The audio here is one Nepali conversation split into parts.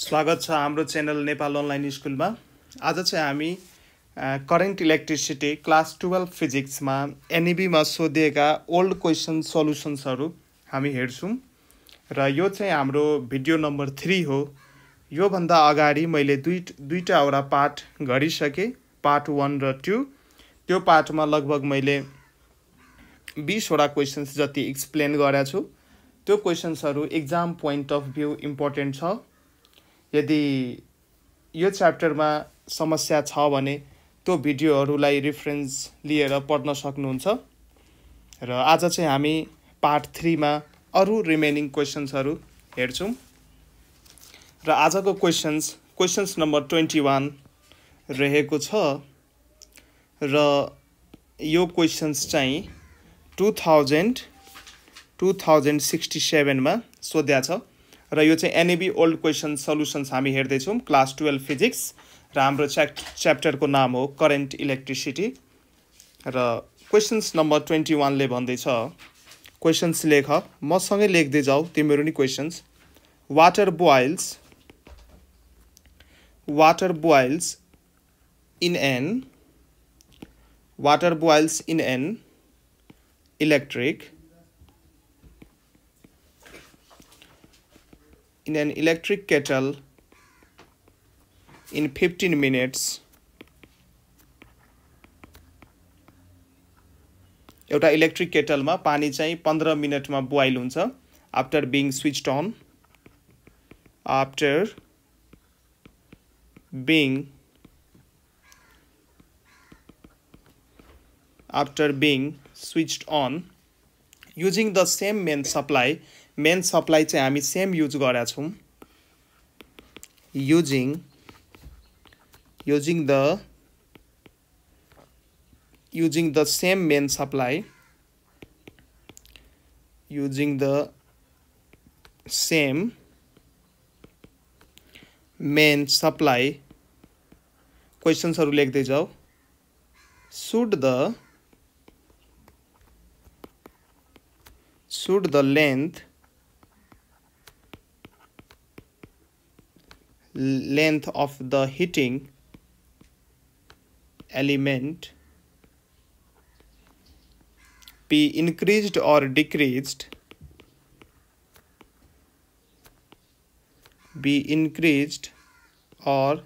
स्वागत छ हाम्रो च्यानल नेपाल अनलाइन स्कुलमा आज चाहिँ हामी करेन्ट इलेक्ट्रिसिटी क्लास टुवेल्भ फिजिक्समा एनइबीमा सोधिएका ओल्ड क्वेसन सल्युसन्सहरू हामी हेर्छौँ र यो चाहिँ हाम्रो भिडियो नम्बर थ्री हो योभन्दा अगाडि मैले दुई दुईवटावटा पार्ट गरिसकेँ पार्ट वान र टू त्यो पार्टमा लगभग मैले बिसवटा क्वेसन्स जति एक्सप्लेन गरेको त्यो क्वेसन्सहरू exam point of view important छ यदि यो च्याप्टरमा समस्या छ भने त्यो भिडियोहरूलाई रिफरेन्स लिएर पढ्न सक्नुहुन्छ र आज चाहिँ हामी पार्ट थ्रीमा अरू रिमेनिङ क्वेसन्सहरू हेर्छौँ र आजको questions questions number twenty one रहेको छ र यो क्वेसन्स चाहिँ two thousand two thousand sixty सेभेनमा सोध्या छ र यो चाहिँ एनएबी ओल्ड क्वेसन सल्युसन्स हामी हेर्दैछौँ क्लास टुवेल्भ फिजिक्स र हाम्रो च्याप च्याप्टरको नाम हो करेन्ट इलेक्ट्रिसिटी र क्वेसन्स नम्बर ट्वेन्टी वानले भन्दैछ क्वेसन्स लेख मसँगै लेख्दै जाऊ तिमीहरू नि questions water boils water boils in an water boils in an electric in an electric kettle in 15 minutes एउटा इलेक्ट्रिक केटलमा पानी चाहिँ पन्ध्र मिनटमा बोइल हुन्छ after being switch on after being after being switch on using the same main supply main supply चाहिँ हामी सेम युज गरेका छौँ using using the using the same main supply using the same main supply क्वेसन्सहरू लेख्दै जाऊ should the should the length length of the heating element be increased or decreased be increased or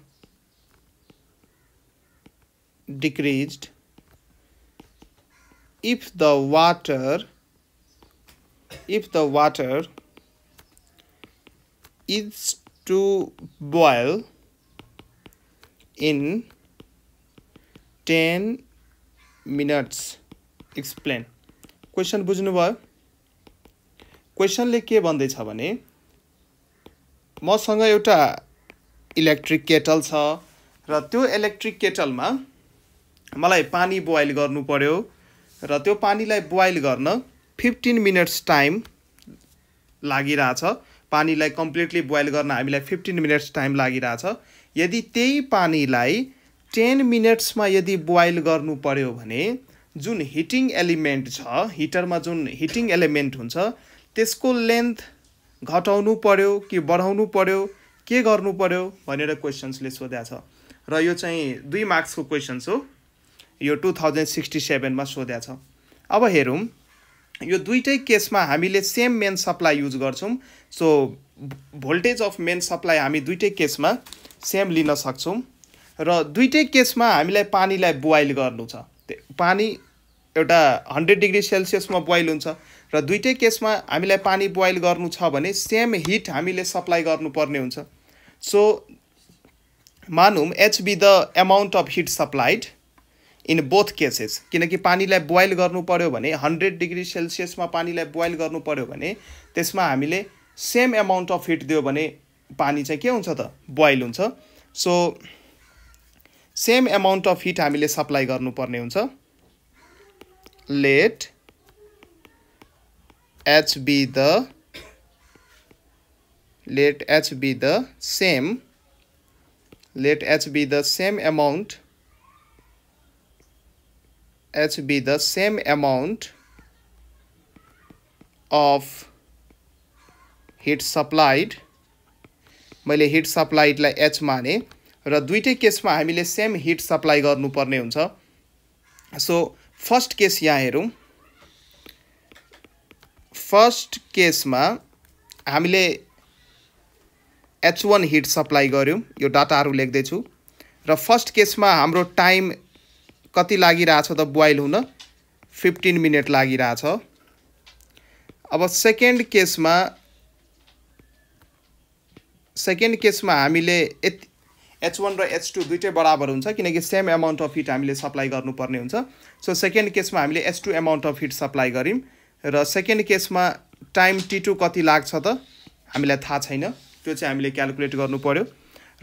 decreased if the water if the water is to boil in 10 minutes explain question बुझ्नुभयो क्वेसनले के भन्दैछ भने मसँग एउटा इलेक्ट्रिक केटल छ र त्यो इलेक्ट्रिक केटलमा मलाई पानी बोइल गर्नु पर्यो र त्यो पानीलाई बोइल गर्न फिफ्टिन मिनट्स टाइम लागिरहेछ पानीलाई कम्प्लिटली बोइल गर्न हामीलाई फिफ्टिन मिनट्स टाइम लागिरहेछ यदि त्यही पानीलाई टेन मिनट्समा यदि बोइल गर्नु पर्यो भने जुन हिटिङ एलिमेन्ट छ हिटरमा जुन हिटिङ एलिमेन्ट हुन्छ त्यसको लेन्थ घटाउनु पर्यो कि बढाउनु पर्यो के गर्नु पर्यो भनेर क्वेसन्सले सोध्या छ र यो चाहिँ दुई मार्क्सको क्वेसन्स हो यो टु थाउजन्ड सिक्सटी सेभेनमा सोध्या छ अब हेरौँ यो दुइटै केसमा हामीले सेम मेन सप्लाई युज गर्छौँ so voltage of main supply हामी दुइटै केसमा सेम लिन सक्छौँ र दुइटै केसमा हामीलाई पानीलाई बोइल गर्नु छ पानी एउटा हन्ड्रेड डिग्री सेल्सियसमा बोइल हुन्छ र दुइटै केसमा हामीलाई पानी बोइल गर्नु छ भने सेम हिट हामीले सप्लाई गर्नुपर्ने हुन्छ सो मानौँ H be the amount of heat supplied in both cases किनकि पानीलाई बोइल गर्नु पऱ्यो भने हन्ड्रेड डिग्री सेल्सियसमा पानीलाई बोइल गर्नु पऱ्यो भने त्यसमा हामीले सेम एमाउन्ट अफ हिट दियो भने पानी चाहिँ के हुन्छ त बोइल हुन्छ so same amount of heat हामीले सप्लाई गर्नुपर्ने हुन्छ let H be the let H be the same let H be the same amount H be the same amount of heat supplied मैले हिट सप्लाइडलाई एच माने र दुइटै केसमा हामीले सेम हिट सप्लाई गर्नुपर्ने हुन्छ सो फर्स्ट केस यहाँ हेरौँ फर्स्ट केसमा हामीले एच वान हिट सप्लाई गऱ्यौँ यो डाटाहरू लेख्दैछु र फर्स्ट केसमा हाम्रो टाइम कति लागिरहेछ त बोइल हुन फिफ्टिन मिनट लागिरहेछ अब सेकेन्ड केसमा सेकेन्ड केसमा हामीले एच एच वान र एच टू दुइटै बराबर हुन्छ किनकि सेम एमाउन्ट अफ हिट हामीले सप्लाई गर्नुपर्ने हुन्छ सो सेकेन्ड केसमा हामीले H two amount of heat supply गऱ्यौँ र सेकेन्ड केसमा टाइम टी टू कति लाग्छ त हामीलाई थाहा छैन त्यो चाहिँ हामीले क्यालकुलेट गर्नु पऱ्यो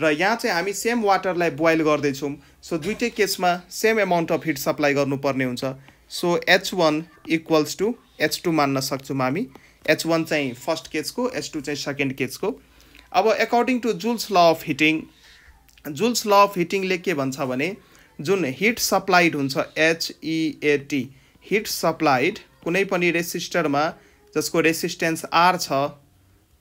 र यहाँ चाहिँ हामी सेम वाटरलाई बोइल गर्दैछौँ सो दुइटै केसमा same amount of heat supply गर्नुपर्ने हुन्छ so H one equals to H two मान्न सक्छौँ हामी एच वान चाहिँ फर्स्ट केसको एच टू चाहिँ सेकेन्ड केसको अब according to Joule's law of heating Joule's law of हिटिङले के भन्छ भने जुन हिट सप्लाइड हुन्छ एचइएटी हिट सप्लाइड कुनै पनि रेसिस्टरमा जसको रेसिस्टेन्स आर छ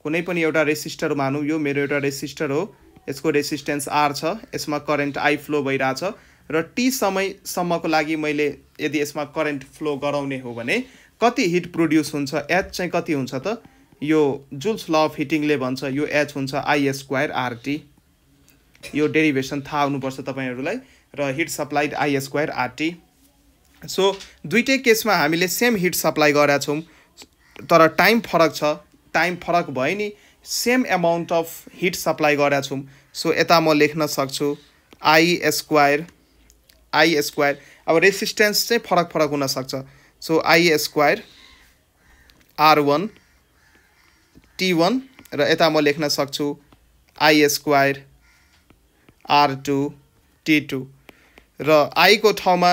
कुनै पनि एउटा रेसिस्टर मानौँ यो मेरो एउटा रेसिस्टर हो यसको रेसिस्टेन्स आर छ यसमा करेन्ट आई फ्लो भइरहेछ र टी समयसम्मको लागि मैले यदि यसमा करेन्ट फ्लो गराउने हो भने कति हिट प्रोड्युस हुन्छ एच चाहिँ कति हुन्छ त यो जुल्स ल अफ हिटिङले भन्छ यो एच हुन्छ आई स्क्वायर आरटी यो डेरिभेसन थाहा हुनुपर्छ तपाईँहरूलाई र heat supplied I square RT so दुइटै केसमा हामीले सेम हिट सप्लाई गरेका छौँ तर टाइम फरक छ टाइम फरक भयो नि same amount of heat supply गरेका छौँ सो यता म लेख्न सक्छु आई स्क्वायर आई स्क्वायर अब रेसिस्टेन्स चाहिँ फरक फरक हुनसक्छ so I square R one T one र यता म लेख्न सक्छु I square R two T two र आईको ठाउँमा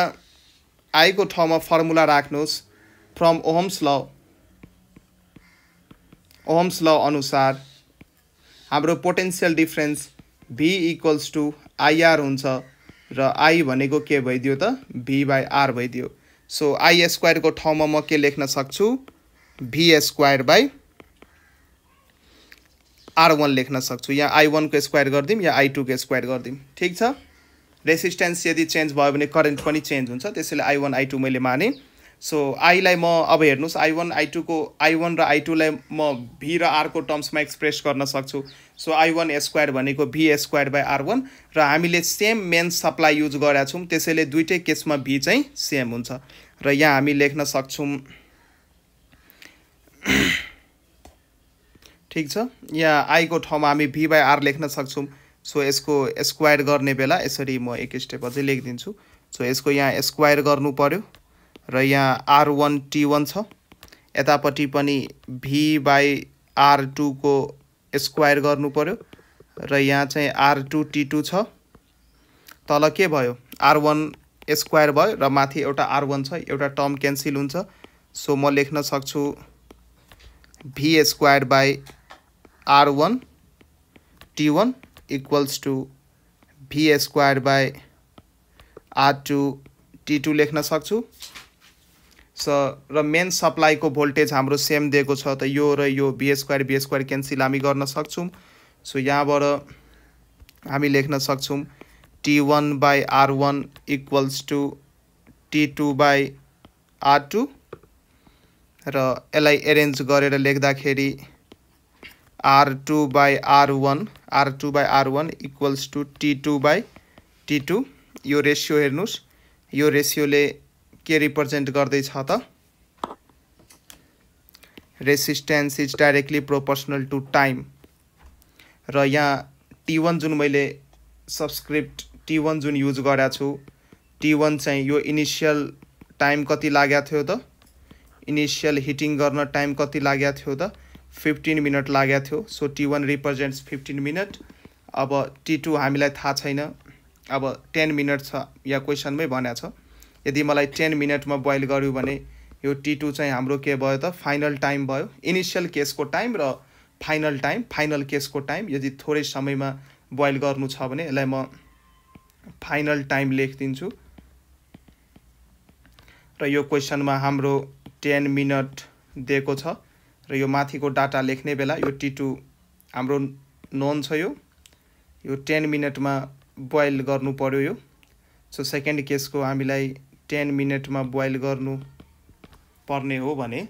आईको ठाउँमा फर्मुला राख्नुहोस् फ्रम ओहम्स ल ओहम्स ल अनुसार हाम्रो potential difference V equals to IR हुन्छ र आई भनेको के भइदियो त भी बाई आर भइदियो सो आई स्क्वायरको ठाउँमा म के लेख्न सक्छु V square by R one लेख्न सक्छु यहाँ आई वानको स्क्वायर गरिदिउँ या आई टूको स्क्वायर गरिदिउँ ठिक छ रेसिस्टेन्स यदि चेन्ज भयो भने करेन्ट पनि चेन्ज हुन्छ त्यसैले आई वान आई टू मैले माने सो आईलाई म अब हेर्नुहोस् आई वान आई टूको आई वान र आई टूलाई म भी र आरको टर्म्समा एक्सप्रेस गर्न सक्छु सो आई वान स्क्वायर भनेको V square by R one र हामीले सेम मेन सप्लाई युज गरेका छौँ त्यसैले दुइटै केसमा भी चाहिँ सेम हुन्छ र यहाँ हामी लेख्न सक्छौँ ठिक छ यहाँ आईको ठाउँमा हामी भी बाई आर लेख्न सक्छौँ सो यसको स्क्वायर गर्ने बेला यसरी म एक स्टेप अझै लेखिदिन्छु सो यसको यहाँ स्क्वायर गर्नु पऱ्यो र यहाँ आर वान टी वान छ यतापट्टि पनि भी बाई आर टूको स्क्वायर गर्नु पऱ्यो र यहाँ चाहिँ आर टू टी टू छ तल के भयो आर वान स्क्वायर भयो र माथि एउटा आर वान छ एउटा टर्म क्यान्सिल हुन्छ सो म लेख्न सक्छु V square by R one T one equals to V square by R two T two लेख्न सक्छु स र मेन सप्लाईको भोल्टेज हाम्रो सेम दिएको छ त यो र यो V square V square cancel हामी गर्न सक्छौँ सो यहाँबाट हामी लेख्न सक्छौँ T one by R one equals to T two by R two र यसलाई एरेन्ज गरेर लेख्दाखेरि R two by R one R two by R one equals to T two by T two यो रेसियो हेर्नुहोस् यो रेसियोले के रिप्रेजेन्ट गर्दैछ त resistance is directly proportional to time र यहाँ टी वान जुन मैले सब्सक्रिप्ट टी वान जुन युज गरेको छु टी वान चाहिँ यो इनिशियल टाइम कति लागेको थियो त इनिशियल हिटिङ गर्न टाइम कति लागेको थियो त फिफ्टिन मिनट लागेको थियो so T one represents fifteen minute अब टी टू हामीलाई थाहा छैन अब टेन मिनट छ या क्वेसनमै भनेको छ यदि मलाई टेन मिनटमा बोइल गऱ्यो भने यो टी टू चाहिँ हाम्रो के भयो त फाइनल टाइम भयो इनिसियल केसको टाइम र फाइनल टाइम फाइनल केसको टाइम यदि थोरै समयमा बोइल गर्नु छ भने यसलाई म फाइनल टाइम लेखिदिन्छु र यो क्वेसनमा हाम्रो टेन मिनट दिएको छ र यो माथिको डाटा लेख्ने बेला यो टी टू हाम्रो नन छ यो यो टेन मिनटमा बोइल गर्नु पऱ्यो यो सो सेकेन्ड केसको हामीलाई टेन मिनटमा बोइल गर्नु पर्ने हो भने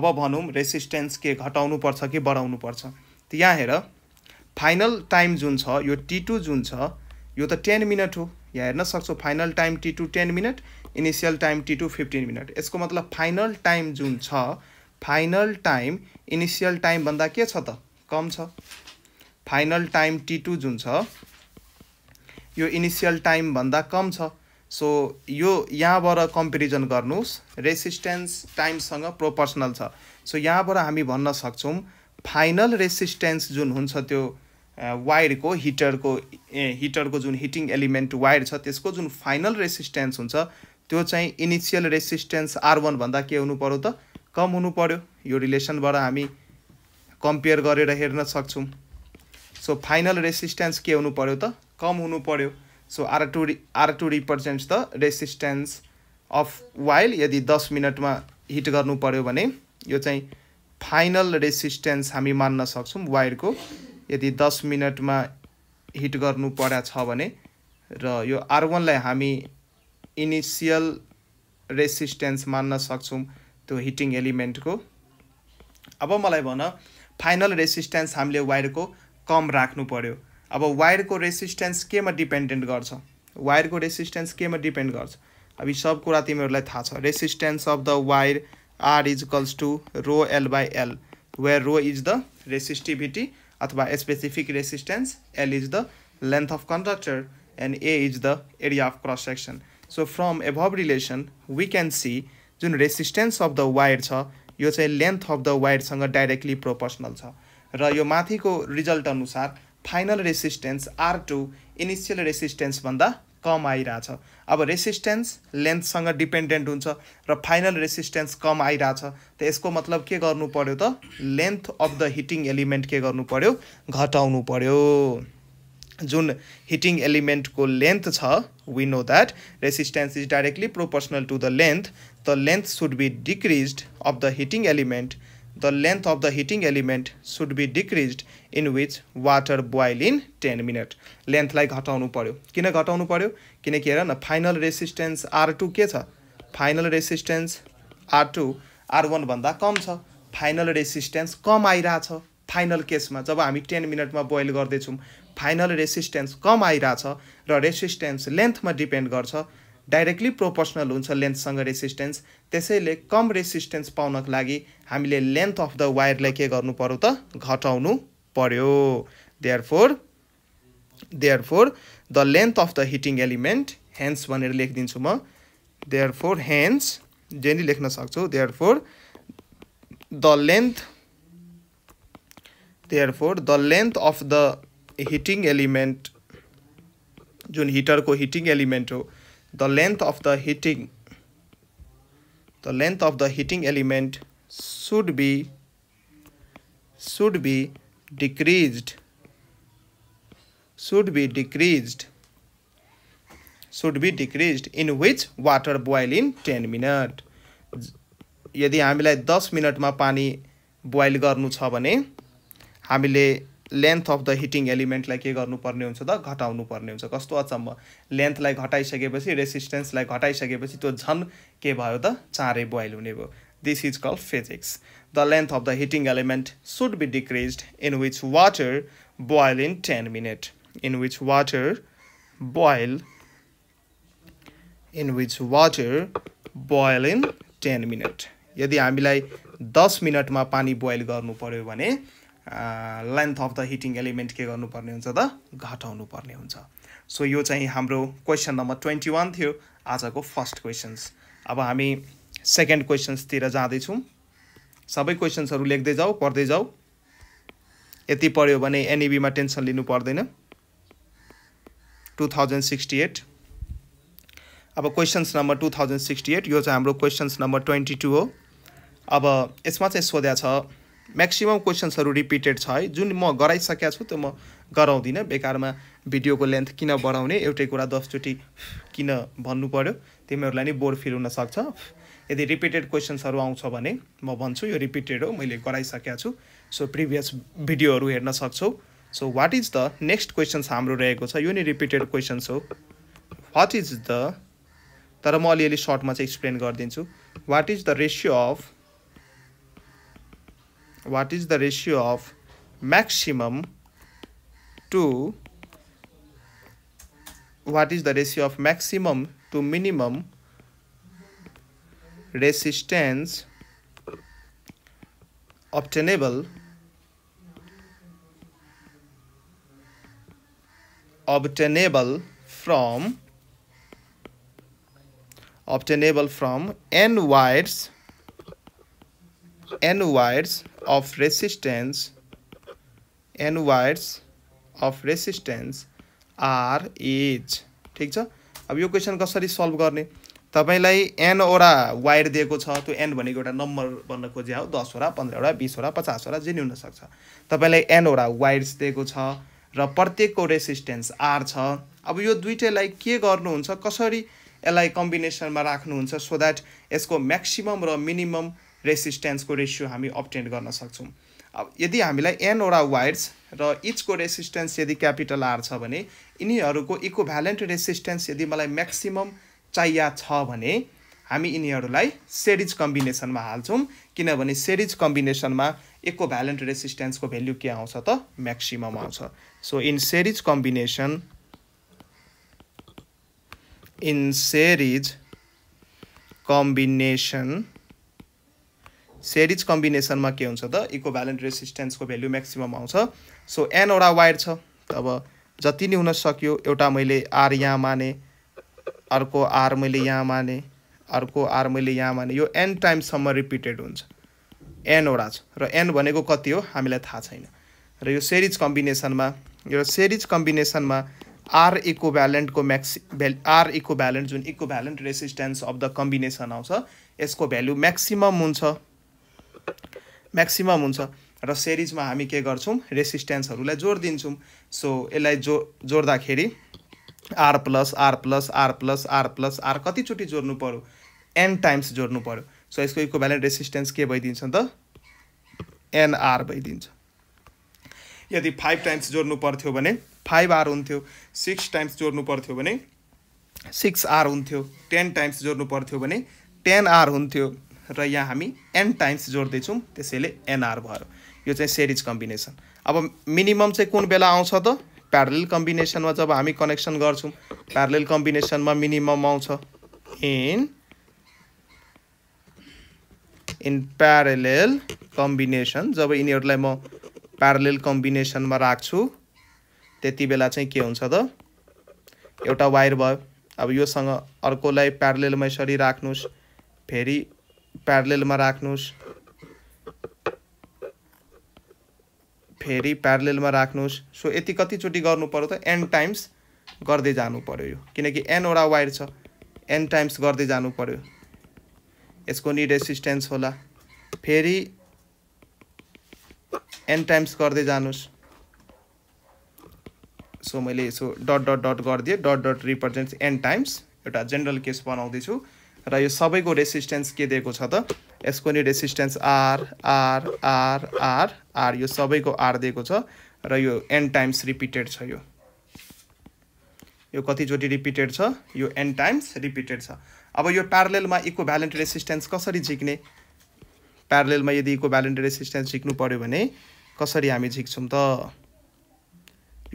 अब भनौँ रेसिस्टेन्स के घटाउनु पर्छ कि बढाउनु पर्छ यहाँ हेर फाइनल टाइम जुन छ यो टी टू जुन छ यो त टेन मिनट हो यहाँ हेर्न सक्छु final time T two ten minute initial time T two fifteen minute यसको मतलब फाइनल टाइम जुन छ फाइनल टाइम इनिसियल टाइमभन्दा के छ त कम छ फाइनल टाइम टी टू जुन छ यो इनिसियल टाइमभन्दा कम छ सो यो यहाँबाट कम्पेरिजन गर्नुहोस् रेसिस्टेन्स टाइमसँग प्रोपर्सनल छ सो यहाँबाट हामी भन्न सक्छौँ फाइनल रेसिस्टेन्स जुन हुन्छ त्यो वायरको हिटरको हिटरको जुन हिटिङ एलिमेन्ट वायर छ त्यसको जुन फाइनल रेसिस्टेन्स हुन्छ त्यो चाहिँ इनिसियल रेसिस्टेन्स आर भन्दा के हुनु पऱ्यो त कम हुनु पऱ्यो यो रिलेसनबाट हामी कम्पेयर गरेर हेर्न सक्छौँ सो फाइनल रेसिस्टेन्स के हुनु पऱ्यो त कम हुनु पऱ्यो so R two R two represents the resistance of while यदि दस मिनटमा हिट गर्नु पऱ्यो भने यो चाहिँ फाइनल रेसिस्टेन्स हामी मान्न सक्छौँ वायरको यदि दस मिनटमा हिट गर्नु पर्या छ भने र यो आर वानलाई हामी इनिसियल रेसिस्टेन्स मान्न सक्छौँ त्यो हिटिङ एलिमेन्टको अब मलाई भन फाइनल रेसिस्टेन्स हामीले वायरको कम राख्नु पऱ्यो अब वायरको रेसिस्टेन्स केमा डिपेन्डेन्ट गर्छ वायरको रेसिस्टेन्स केमा डिपेन्ड गर्छ अब यी सब कुरा तिमीहरूलाई थाहा छ resistance of the wire R equals to rho L by L where rho is the resistivity अथवा specific resistance L is the length of conductor and A is the area of cross section so from above relation we can see जुन रेसिस्टेन्स अफ द वायर छ यो चाहिँ लेन्थ अफ द वायरसँग डाइरेक्टली प्रोपोर्सनल छ र यो माथिको रिजल्ट अनुसार final resistance R two initial रेसिस्टेन्सभन्दा कम आइरहेछ अब रेसिस्टेन्स लेन्थसँग डिपेन्डेन्ट हुन्छ र फाइनल रेसिस्टेन्स कम आइरहेछ त यसको मतलब के गर्नु पऱ्यो त length of the heating element के गर्नु पऱ्यो घटाउनु पर्यो जुन हिटिङ एलिमेन्टको लेन्थ छ we know that resistance is directly proportional to the length the length should be decrease of the heating element the length of the heating element should be decrease in which water boil in ten minute लेन्थलाई घटाउनु पऱ्यो किन घटाउनु पऱ्यो किनकि हेर न फाइनल रेसिस्टेन्स आर टू के छ final resistance R two R वानभन्दा कम छ फाइनल रेसिस्टेन्स कम आइरहेछ फाइनल केसमा जब हामी टेन मिनटमा बोइल गर्दैछौँ फाइनल रेसिस्टेन्स कम आइरहेछ र रेसिस्टेन्स लेन्थमा डिपेन्ड गर्छ डाइरेक्टली प्रोपोर्सनल हुन्छ लेन्थसँग रेसिस्टेन्स त्यसैले कम रेसिस्टेन्स पाउनको लागि हामीले लेन्थ अफ द वायरलाई के गर्नु पर्यो त घटाउनु पर्यो therefore therefore the length of the heating element hence भनेर लेखिदिन्छु म देयर फोर हेन्स जे नि लेख्न सक्छु therefore the length therefore the length of the heating element जुन हिटरको हिटिङ एलिमेन्ट हो the length of the heating the length of the heating element should be should be decreased should be decreased should be decreased in which water boil in ten minute यदि हामीलाई दस मिनटमा पानी बोइल गर्नु छ भने हामीले लेन्थ अफ द हिटिङ एलिमेन्टलाई के गर्नुपर्ने हुन्छ त घटाउनु पर्ने हुन्छ कस्तो अचम्म लेन्थलाई घटाइसकेपछि रेसिस्टेन्सलाई घटाइसकेपछि त्यो झन् के भयो त चाँडै बोइल हुने भयो this is call physics the length of the heating element should be decrease in which water boil in ten minute in which water boil in which water boil in ten minute यदि हामीलाई दस मिनटमा पानी बोइल गर्नु पऱ्यो भने length of the heating element के गर्नुपर्ने हुन्छ त घटाउनु पर्ने हुन्छ सो यो चाहिँ हाम्रो क्वेसन नम्बर ट्वेन्टी वान थियो आजको फर्स्ट क्वेसन्स अब हामी सेकेन्ड क्वेसन्सतिर जाँदैछौँ सबै क्वेसन्सहरू लेख्दै जाऊ पढ्दै जाऊ यति पढ्यो भने एनइबीमा e टेन्सन लिनु पर्दैन टु थाउजन्ड सिक्सटी एट अब questions number two thousand sixty eight यो चाहिँ हाम्रो क्वेसन्स नम्बर ट्वेन्टी टू हो अब यसमा चाहिँ सोध्या छ म्याक्सिमम् क्वेसन्सहरू रिपिटेड छ है जुन म गराइसकेको छु त्यो म गराउँदिनँ बेकारमा भिडियोको लेन्थ किन बढाउने एउटै कुरा दसचोटि किन भन्नु पऱ्यो तिमीहरूलाई नि बोर फिल हुनसक्छ यदि रिपिटेड क्वेसन्सहरू आउँछ भने म भन्छु यो रिपिटेड हो मैले गराइसकेको छु सो प्रिभियस भिडियोहरू हेर्न सक्छौ so what is the next questions हाम्रो रहेको छ यो नि रिपिटेड क्वेसन्स हो वाट इज द तर म अलिअलि सर्टमा चाहिँ एक्सप्लेन गरिदिन्छु what is the ratio of what is the ratio of maximum to what is the ratio of maximum to minimum resistance obtainable obtainable from obtainable from n wires n wires of resistance and wires of resistance R each ठिक छ अब यो क्वेसन कसरी सल्भ गर्ने तपाईँलाई एनवटा वायर दिएको छ त्यो एन भनेको एउटा नम्बर भन्न खोजे हो दसवटा पन्ध्रवटा बिसवटा पचासवटा जे हुनसक्छ तपाईँलाई एनवटा वायर्स दिएको छ र प्रत्येकको रेसिस्टेन्स आर छ अब यो दुइटैलाई के गर्नुहुन्छ कसरी यसलाई कम्बिनेसनमा राख्नुहुन्छ सो द्याट यसको म्याक्सिमम र मिनिमम रेसिस्टेन्सको रेसियो हामी अप्टेन्ड गर्न सक्छौँ अब यदि हामीलाई एनवटा वायर्स र इचको रेसिस्टेन्स यदि क्यापिटल आर छ भने यिनीहरूको इको भ्यालेन्ट रेसिस्टेन्स यदि मलाई म्याक्सिमम चाहिएको छ भने हामी यिनीहरूलाई सेरिज कम्बिनेसनमा हाल्छौँ किनभने सेरिज कम्बिनेसनमा इको भ्यालेन्ट रेसिस्टेन्सको भेल्यु के आउँछ त म्याक्सिमम आउँछ so in series combination in series combination series कम्बिनेसनमा के हुन्छ त इको भ्यालेन्ट रेसिस्टेन्सको भेल्यु म्याक्सिमम आउँछ सो एनवटा वायर छ अब जति नै हुन सक्यो एउटा मैले आर यहाँ माने अर्को आर मैले यहाँ माने अर्को आर मैले यहाँ माने यो एन टाइमसम्म रिपिटेड हुन्छ एनवटा छ र एन भनेको कति हो हामीलाई थाहा छैन र यो सेरिज कम्बिनेसनमा यो सेरिज कम्बिनेसनमा आर इको भ्यालेन्टको म्याक्सि भ्या आर इको भ्यालेन्ट जुन equivalent resistance of the combination आउँछ यसको भ्यालु म्याक्सिमम हुन्छ म्याक्सिमम हुन्छ र सिरिजमा हामी के गर्छौँ रेसिस्टेन्सहरूलाई जोड दिन्छौँ सो यसलाई जो जोड्दाखेरि R plus R plus R plus R plus R कतिचोटि जोड्नु पऱ्यो एन टाइम्स जोड्नु पऱ्यो सो यसको इको इक्वेभ्यालेन्ट रेसिस्टेन्स के भइदिन्छ त एनआर भइदिन्छ यदि फाइभ टाइम्स जोड्नु पर्थ्यो भने फाइभ आर हुन्थ्यो सिक्स टाइम्स जोड्नु पर्थ्यो भने सिक्स आर हुन्थ्यो टेन टाइम्स जोड्नु पर्थ्यो भने टेन आर हुन्थ्यो र यहाँ हामी एन टाइम्स जोड्दैछौँ त्यसैले एनआर भयो यो चाहिँ सेरिज कम्बिनेसन अब मिनिमम चाहिँ कुन बेला आउँछ त प्यारल कम्बिनेसनमा जब हामी कनेक्सन गर्छौँ प्यारल कम्बिनेसनमा मिनिमम आउँछ इन इन प्यारल कम्बिनेसन जब यिनीहरूलाई म प्यारल कम्बिनेसनमा राख्छु त्यति बेला चाहिँ के हुन्छ त एउटा वायर भयो अब योसँग अर्कोलाई प्यारलमा यसरी राख्नुहोस् फेरि प्यारलेलमा राख्नुहोस् फेरि प्यारलेलमा राख्नुहोस् सो यति कतिचोटि गर्नु पऱ्यो त एन टाइम्स गर्दै जानु पऱ्यो यो किनकि एनवटा वायर छ एन टाइम्स गर्दै जानु पऱ्यो यसको नि रेसिस्टेन्स होला फेरि एन टाइम्स गर्दै जानुहोस् सो मैले यसो डट डट डट गरिदिएँ dot dot represents N times एउटा जेनरल केस बनाउँदैछु र यो सबैको रेसिस्टेन्स के दिएको छ त यसको नि resistance R R R R R यो सबैको आर दिएको छ र यो एन टाइम्स रिपिटेड छ यो यो कतिचोटि रिपिटेड छ यो एन टाइम्स रिपिटेड छ अब यो प्यारलेलमा इको भ्यालेन्ट रेसिस्टेन्स कसरी झिक्ने प्यारलेलमा यदि इको भ्यालेन्ट रेसिस्टेन्स झिक्नु पऱ्यो भने कसरी हामी झिक्छौँ त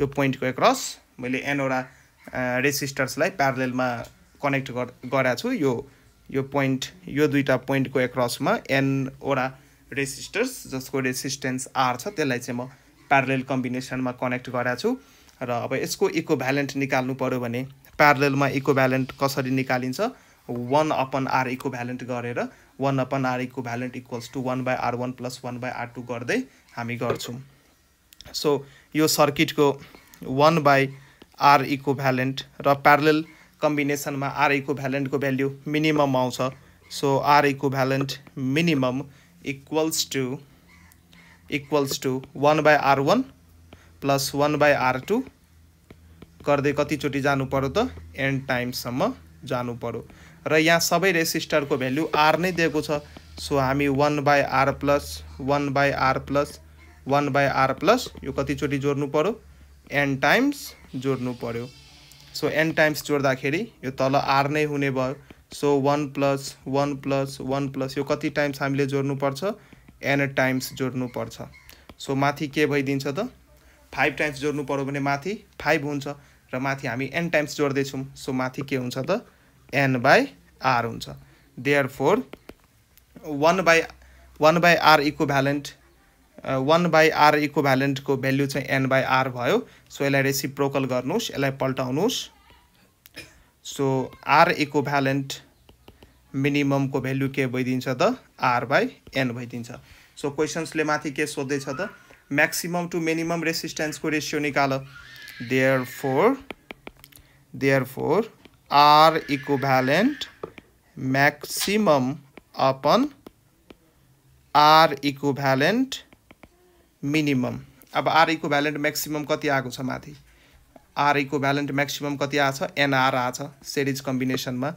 यो पोइन्टको एक्रस मैले एनवटा रेसिस्टर्सलाई प्यारलेलमा कनेक्ट गर गराएको छु यो यो पोइन्ट यो दुईवटा पोइन्टको एक्रसमा एनवटा रेसिस्टर्स जसको रेसिस्टेन्स आर छ त्यसलाई चाहिँ म प्यारल कम्बिनेसनमा कनेक्ट गराएको छु र अब यसको इको भ्यालेन्ट निकाल्नु पऱ्यो भने प्यारलमा इको भ्यालेन्ट कसरी निकालिन्छ one upon R equivalent गरेर one upon R equivalent equals to one by R one plus one by R two गर्दै हामी गर्छौँ सो यो सर्किटको one by R equivalent र प्यारल कम्बिनेसनमा आरआईको भ्यालेन्टको भ्याल्यु मिनिमम आउँछ सो आरआईको भ्यालेन्ट minimum equals to equals to one by R one plus one by R two गर्दै कतिचोटि जानु पऱ्यो त एन्ड टाइमसम्म जानु पऱ्यो र यहाँ सबै रेसिस्टरको भ्याल्यु आर नै दिएको छ सो हामी one by R plus one by R plus one by R plus यो कतिचोटि जोड्नु पऱ्यो एन टाइम्स जोड्नु पऱ्यो सो एन टाइम्स जोड्दाखेरि यो तल आर नै हुने भयो so one plus one plus one plus यो कति टाइम्स हामीले जोड्नुपर्छ एन टाइम्स जोड्नुपर्छ सो माथि के भइदिन्छ त फाइभ टाइम्स जोड्नु पऱ्यो भने माथि फाइभ हुन्छ र माथि हामी एन टाइम्स जोड्दैछौँ सो माथि के हुन्छ त एन बाई आर हुन्छ therefore one by one by R equivalent one by R इको भ्यालेन्टको भेल्यु चाहिँ एन बाई आर भयो सो यसलाई रेसिप्रोकल गर्नुहोस् यसलाई पल्टाउनुहोस् सो आर इको भ्यालेन्ट मिनिममको भेल्यु के भइदिन्छ त आर बाई एन भइदिन्छ सो क्वेसन्सले माथि के सोध्दैछ त म्याक्सिमम टु मिनिमम रेसिस्टेन्सको रेसियो निकाल therefore therefore R equivalent maximum upon R eco भ्यालेन्ट minimum अब आरईको भ्यालेन्ट म्याक्सिमम कति आएको छ माथि आरईको भ्यालेन्ट म्याक्सिमम कति आएको छ एनआर आएको छ सिरिज कम्बिनेसनमा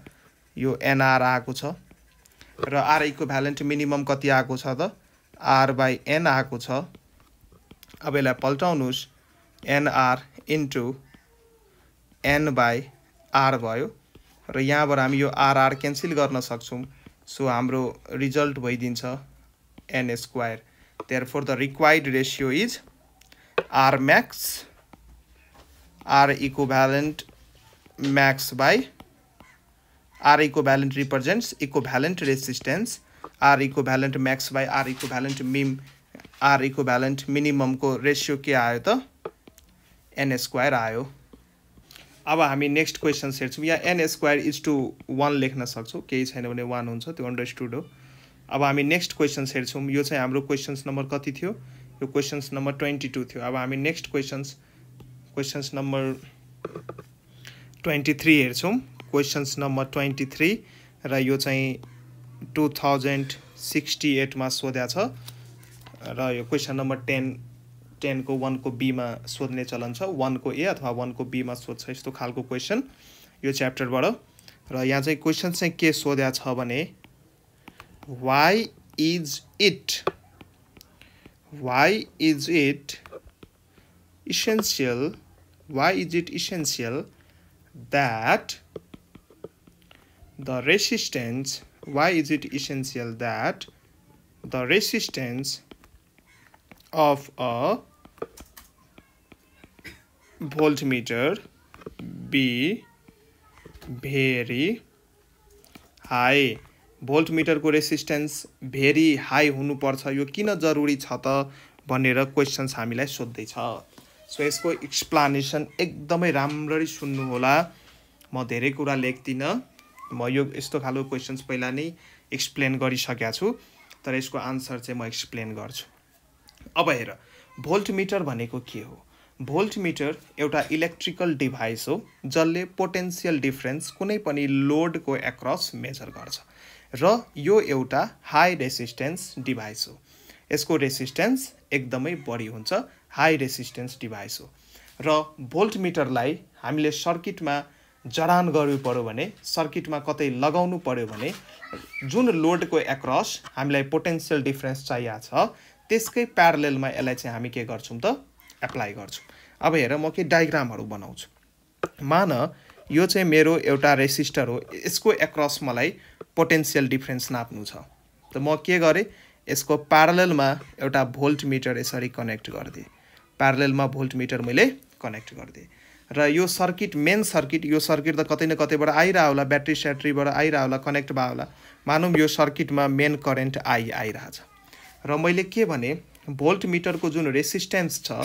यो एनआर आएको छ र आरईको भ्यालेन्ट मिनिमम कति आएको छ त आर बाई एन आएको छ अब यसलाई पल्टाउनुहोस् N R into N by R भयो र यहाँबाट हामी यो आरआर क्यान्सिल गर्न सक्छौँ सो हाम्रो रिजल्ट भइदिन्छ N square therefore the required ratio is r max r equivalent max by r equivalent represents equivalent resistance r equivalent max by r equivalent mim r equivalent minimum को ratio के आयो त n square आयो अब हामी नेक्स्ट क्वेसन सेट्छौँ या N square is to one लेख्न सक्छौँ केही छैन भने वान हुन्छ त्यो अन्डरस्टुड हो अब हामी नेक्स्ट क्वेसन्स हेर्छौँ यो चाहिँ हाम्रो क्वेसन्स नम्बर कति थियो यो क्वेसन्स नम्बर ट्वेन्टी टू थियो अब हामी next questions questions number twenty three हेर्छौँ क्वेसन्स नम्बर ट्वेन्टी थ्री र यो चाहिँ टु थाउजन्ड सिक्सटी एटमा सोध्या छ र यो क्वेसन नम्बर टेन टेनको वानको बीमा सोध्ने चलन छ वानको ए अथवा वानको बीमा सोध्छ यस्तो खालको क्वेसन यो च्याप्टरबाट र यहाँ चाहिँ क्वेसन चाहिँ के सोध्या छ भने why is it why is it essential why is it essential that the resistance why is it essential that the resistance of a voltmeter be very high भोल्टमिटरको रेसिस्टेन्स भेरी हाई हुनुपर्छ यो किन जरुरी छ त भनेर क्वेसन्स हामीलाई सोध्दैछ सो यसको एक्सप्लानेसन एकदमै राम्ररी सुन्नुहोला म धेरै कुरा लेख्दिनँ म यो यस्तो खालको क्वेसन्स पहिला नै एक्सप्लेन गरिसकेका छु तर यसको आन्सर चाहिँ म एक्सप्लेन गर्छु अब हेर भोल्टमिटर भनेको के हो भोल्टमिटर एउटा इलेक्ट्रिकल डिभाइस हो जसले पोटेन्सियल डिफ्रेन्स कुनै पनि लोडको एक्रस मेजर गर्छ र यो एउटा हाई रेसिस्टेन्स डिभाइस हो यसको रेसिस्टेन्स एकदमै बढी हुन्छ हाई रेसिस्टेन्स डिभाइस हो र भोल्टमिटरलाई हामीले सर्किटमा जडान गर्नु पऱ्यो भने सर्किटमा कतै लगाउनु पऱ्यो भने जुन लोडको एक्रस हामीलाई पोटेन्सियल डिफ्रेन्स चाहिएको छ त्यसकै प्यारलेलमा यसलाई चाहिँ हामी के गर्छौँ त एप्लाई गर्छौँ अब हेर म के डायग्रामहरू बनाउँछु मान यो चाहिँ मेरो एउटा रेसिस्टर हो यसको एक्रस मलाई पोटेन्सियल डिफ्रेन्स नाप्नु छ त म के गरेँ यसको प्यारलमा एउटा भोल्ट मिटर यसरी कनेक्ट गरिदिएँ प्यारलमा भोल्ट मिटर मैले कनेक्ट गरिदिएँ र यो सर्किट मेन सर्किट यो सर्किट त कतै न कतैबाट आइरह होला ब्याट्री स्याट्रीबाट आइरह होला कनेक्ट भयो होला मानौँ यो सर्किटमा मेन करेन्ट आइ आइरहेछ र मैले के भने भोल्ट मिटरको जुन रेसिस्टेन्स छ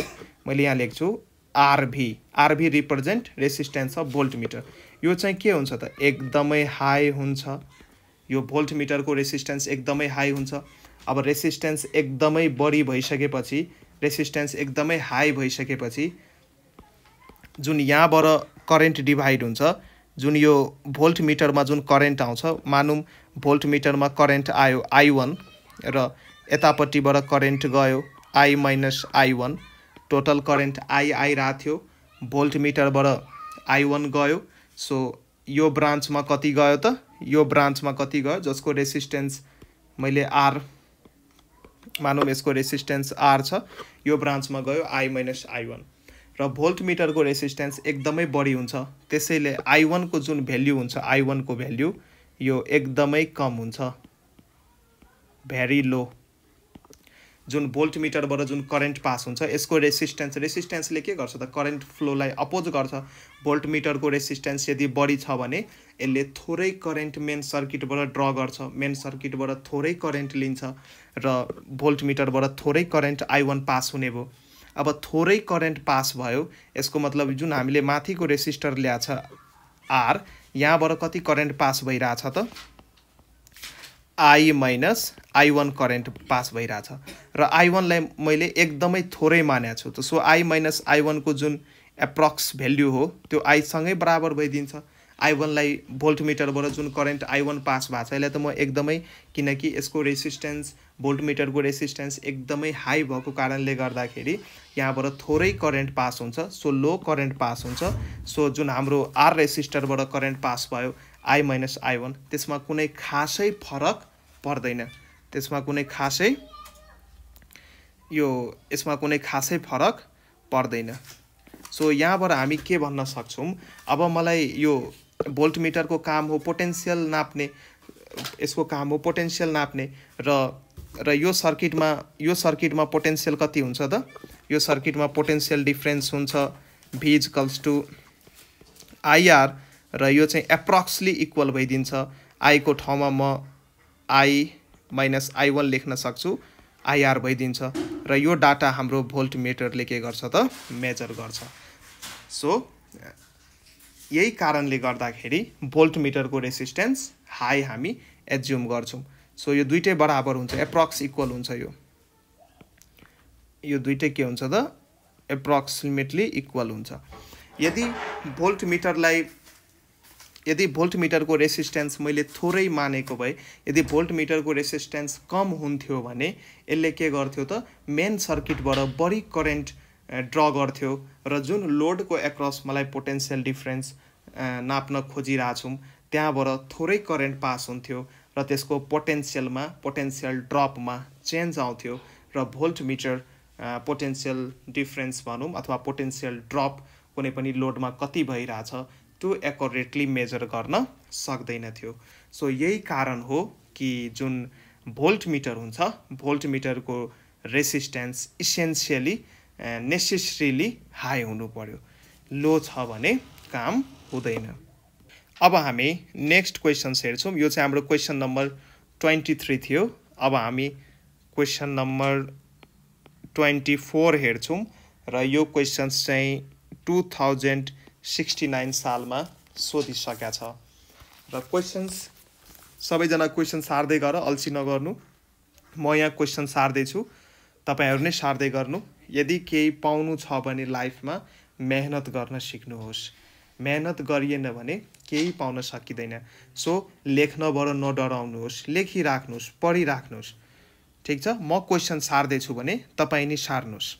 मैले यहाँ लेख्छु R V R V represent resistance of volt यो चाहिँ के हुन्छ त एकदमै हाई हुन्छ यो भोल्ट रेसिस्टेन्स एकदमै हाई हुन्छ अब रेसिस्टेन्स एकदमै बढी भइसकेपछि रेसिस्टेन्स एकदमै हाई भइसकेपछि जुन यहाँबाट करेन्ट डिभाइड हुन्छ जुन यो भोल्ट जुन करेन्ट आउँछ मानौँ भोल्ट करेन्ट आयो आई वान र यतापट्टिबाट करेन्ट गयो I minus I one total current I आइरहेको थियो भोल्ट मिटरबाट आई गयो सो यो ब्रान्चमा कति गयो त यो ब्रान्चमा कति गयो जसको रेसिस्टेन्स मैले आर मानौँ यसको रेसिस्टेन्स आर छ यो ब्रान्चमा गयो आई माइनस आई वान र भोल्ट मिटरको रेसिस्टेन्स एकदमै बढी हुन्छ त्यसैले आई वानको जुन भेल्यु हुन्छ आई वानको भेल्यु यो एकदमै कम हुन्छ भेरी लो जुन भोल्ट मिटरबाट जुन करेन्ट पास हुन्छ यसको रेसिस्टेन्स रेसिस्टेन्सले के गर्छ त करेन्ट फ्लोलाई अपोज गर्छ भोल्ट मिटरको रेसिस्टेन्स यदि बढी छ भने यसले थोरै करेन्ट मेन सर्किटबाट ड्र गर्छ मेन सर्किटबाट थोरै करेन्ट लिन्छ र भोल्ट मिटरबाट थोरै करेन्ट आई वान पास हुने भयो अब थोरै करेन्ट पास भयो यसको मतलब जुन हामीले माथिको रेसिस्टर ल्याएको छ आर यहाँबाट कति करेन्ट पास भइरहेछ त I minus I one current pass भइरहेछ र आई वानलाई मैले एकदमै थोरै मानेको छु त सो आई माइनस आई वानको जुन एप्रोक्स भेल्यु हो त्यो आईसँगै बराबर भइदिन्छ आई वानलाई भोल्टमिटरबाट जुन करेन्ट आई वान पास भएको छ यसलाई त म एकदमै किनकि यसको रेसिस्टेन्स भोल्टमिटरको रेसिस्टेन्स एकदमै हाई भएको कारणले गर्दाखेरि यहाँबाट थोरै करेन्ट पास हुन्छ सो लो करेन्ट पास हुन्छ सो जुन हाम्रो आर रेसिस्टरबाट करेन्ट पास भयो आई माइनस आई वान त्यसमा कुनै खासै फरक पर्दैन त्यसमा कुनै खासै यो यसमा कुनै खासै फरक पर्दैन सो यहाँबाट हामी के भन्न सक्छौँ अब मलाई यो भोल्टमिटरको काम हो पोटेन्सियल नाप्ने यसको काम हो पोटेन्सियल नाप्ने र र यो सर्किटमा यो सर्किटमा पोटेन्सियल कति हुन्छ त यो सर्किटमा पोटेन्सियल डिफ्रेन्स हुन्छ भिजकल्स टु आइआर र यो चाहिँ एप्रोक्सली इक्वल भइदिन्छ आईको ठाउँमा म आई माइनस आई वान लेख्न सक्छु आइआर भइदिन्छ र यो डाटा हाम्रो भोल्ट मिटरले के गर्छ त मेजर गर्छ सो यही कारणले गर्दाखेरि भोल्ट मिटरको रेसिस्टेन्स हाई हामी एज्युम गर्छौँ सो यो दुइटै बराबर हुन्छ एप्रोक्स इक्वल हुन्छ यो यो दुइटै के हुन्छ त एप्रोक्सिमेटली इक्वल हुन्छ यदि भोल्ट मिटरलाई यदि भोल्ट मिटरको रेसिस्टेन्स मैले थोरै मानेको भए यदि भोल्ट मिटरको रेसिस्टेन्स कम हुन्थ्यो भने यसले के गर्थ्यो त मेन सर्किटबाट बढी करेन्ट ड्र गर्थ्यो र जुन लोडको एक्रस मलाई पोटेन्सियल डिफ्रेन्स नाप्न खोजिरहेछौँ त्यहाँबाट थोरै करेन्ट पास हुन्थ्यो र त्यसको पोटेन्सियलमा पोटेन्सियल ड्रपमा चेन्ज आउँथ्यो र भोल्ट मिटर पोटेन्सियल डिफ्रेन्स भनौँ अथवा पोटेन्सियल ड्रप कुनै पनि लोडमा कति भइरहेछ त्यो एकोरेटली मेजर गर्न सक्दैन थियो सो यही कारण हो कि जुन भोल्ट मिटर हुन्छ भोल्ट मिटरको रेसिस्टेन्स इसेन्सियली नेसेसरीली हाई हुनु पर्यो लो छ भने काम हुँदैन अब हामी नेक्स्ट क्वेसन्स हेर्छौँ यो चाहिँ हाम्रो क्वेसन नम्बर ट्वेन्टी थ्री थियो अब हामी क्वेसन नम्बर ट्वेन्टी फोर हेर्छौँ र यो क्वेसन्स चाहिँ टु थाउजन्ड सिक्सटी नाइन सालमा सोधिसकेका छ र क्वेसन्स सबैजना क्वेसन सार्दै गर अल्छी नगर्नु म यहाँ क्वेसन सार्दैछु तपाईँहरू नै सार्दै गर्नु यदि केही पाउनु छ भने लाइफमा मेहनत गर्न सिक्नुहोस् मेहनत गरिएन भने केही पाउन सकिँदैन सो लेख्नबाट नडराउनुहोस् लेखिराख्नुहोस् पढिराख्नुहोस् ठिक छ म क्वेसन सार्दैछु भने तपाईँ नै सार्नुहोस्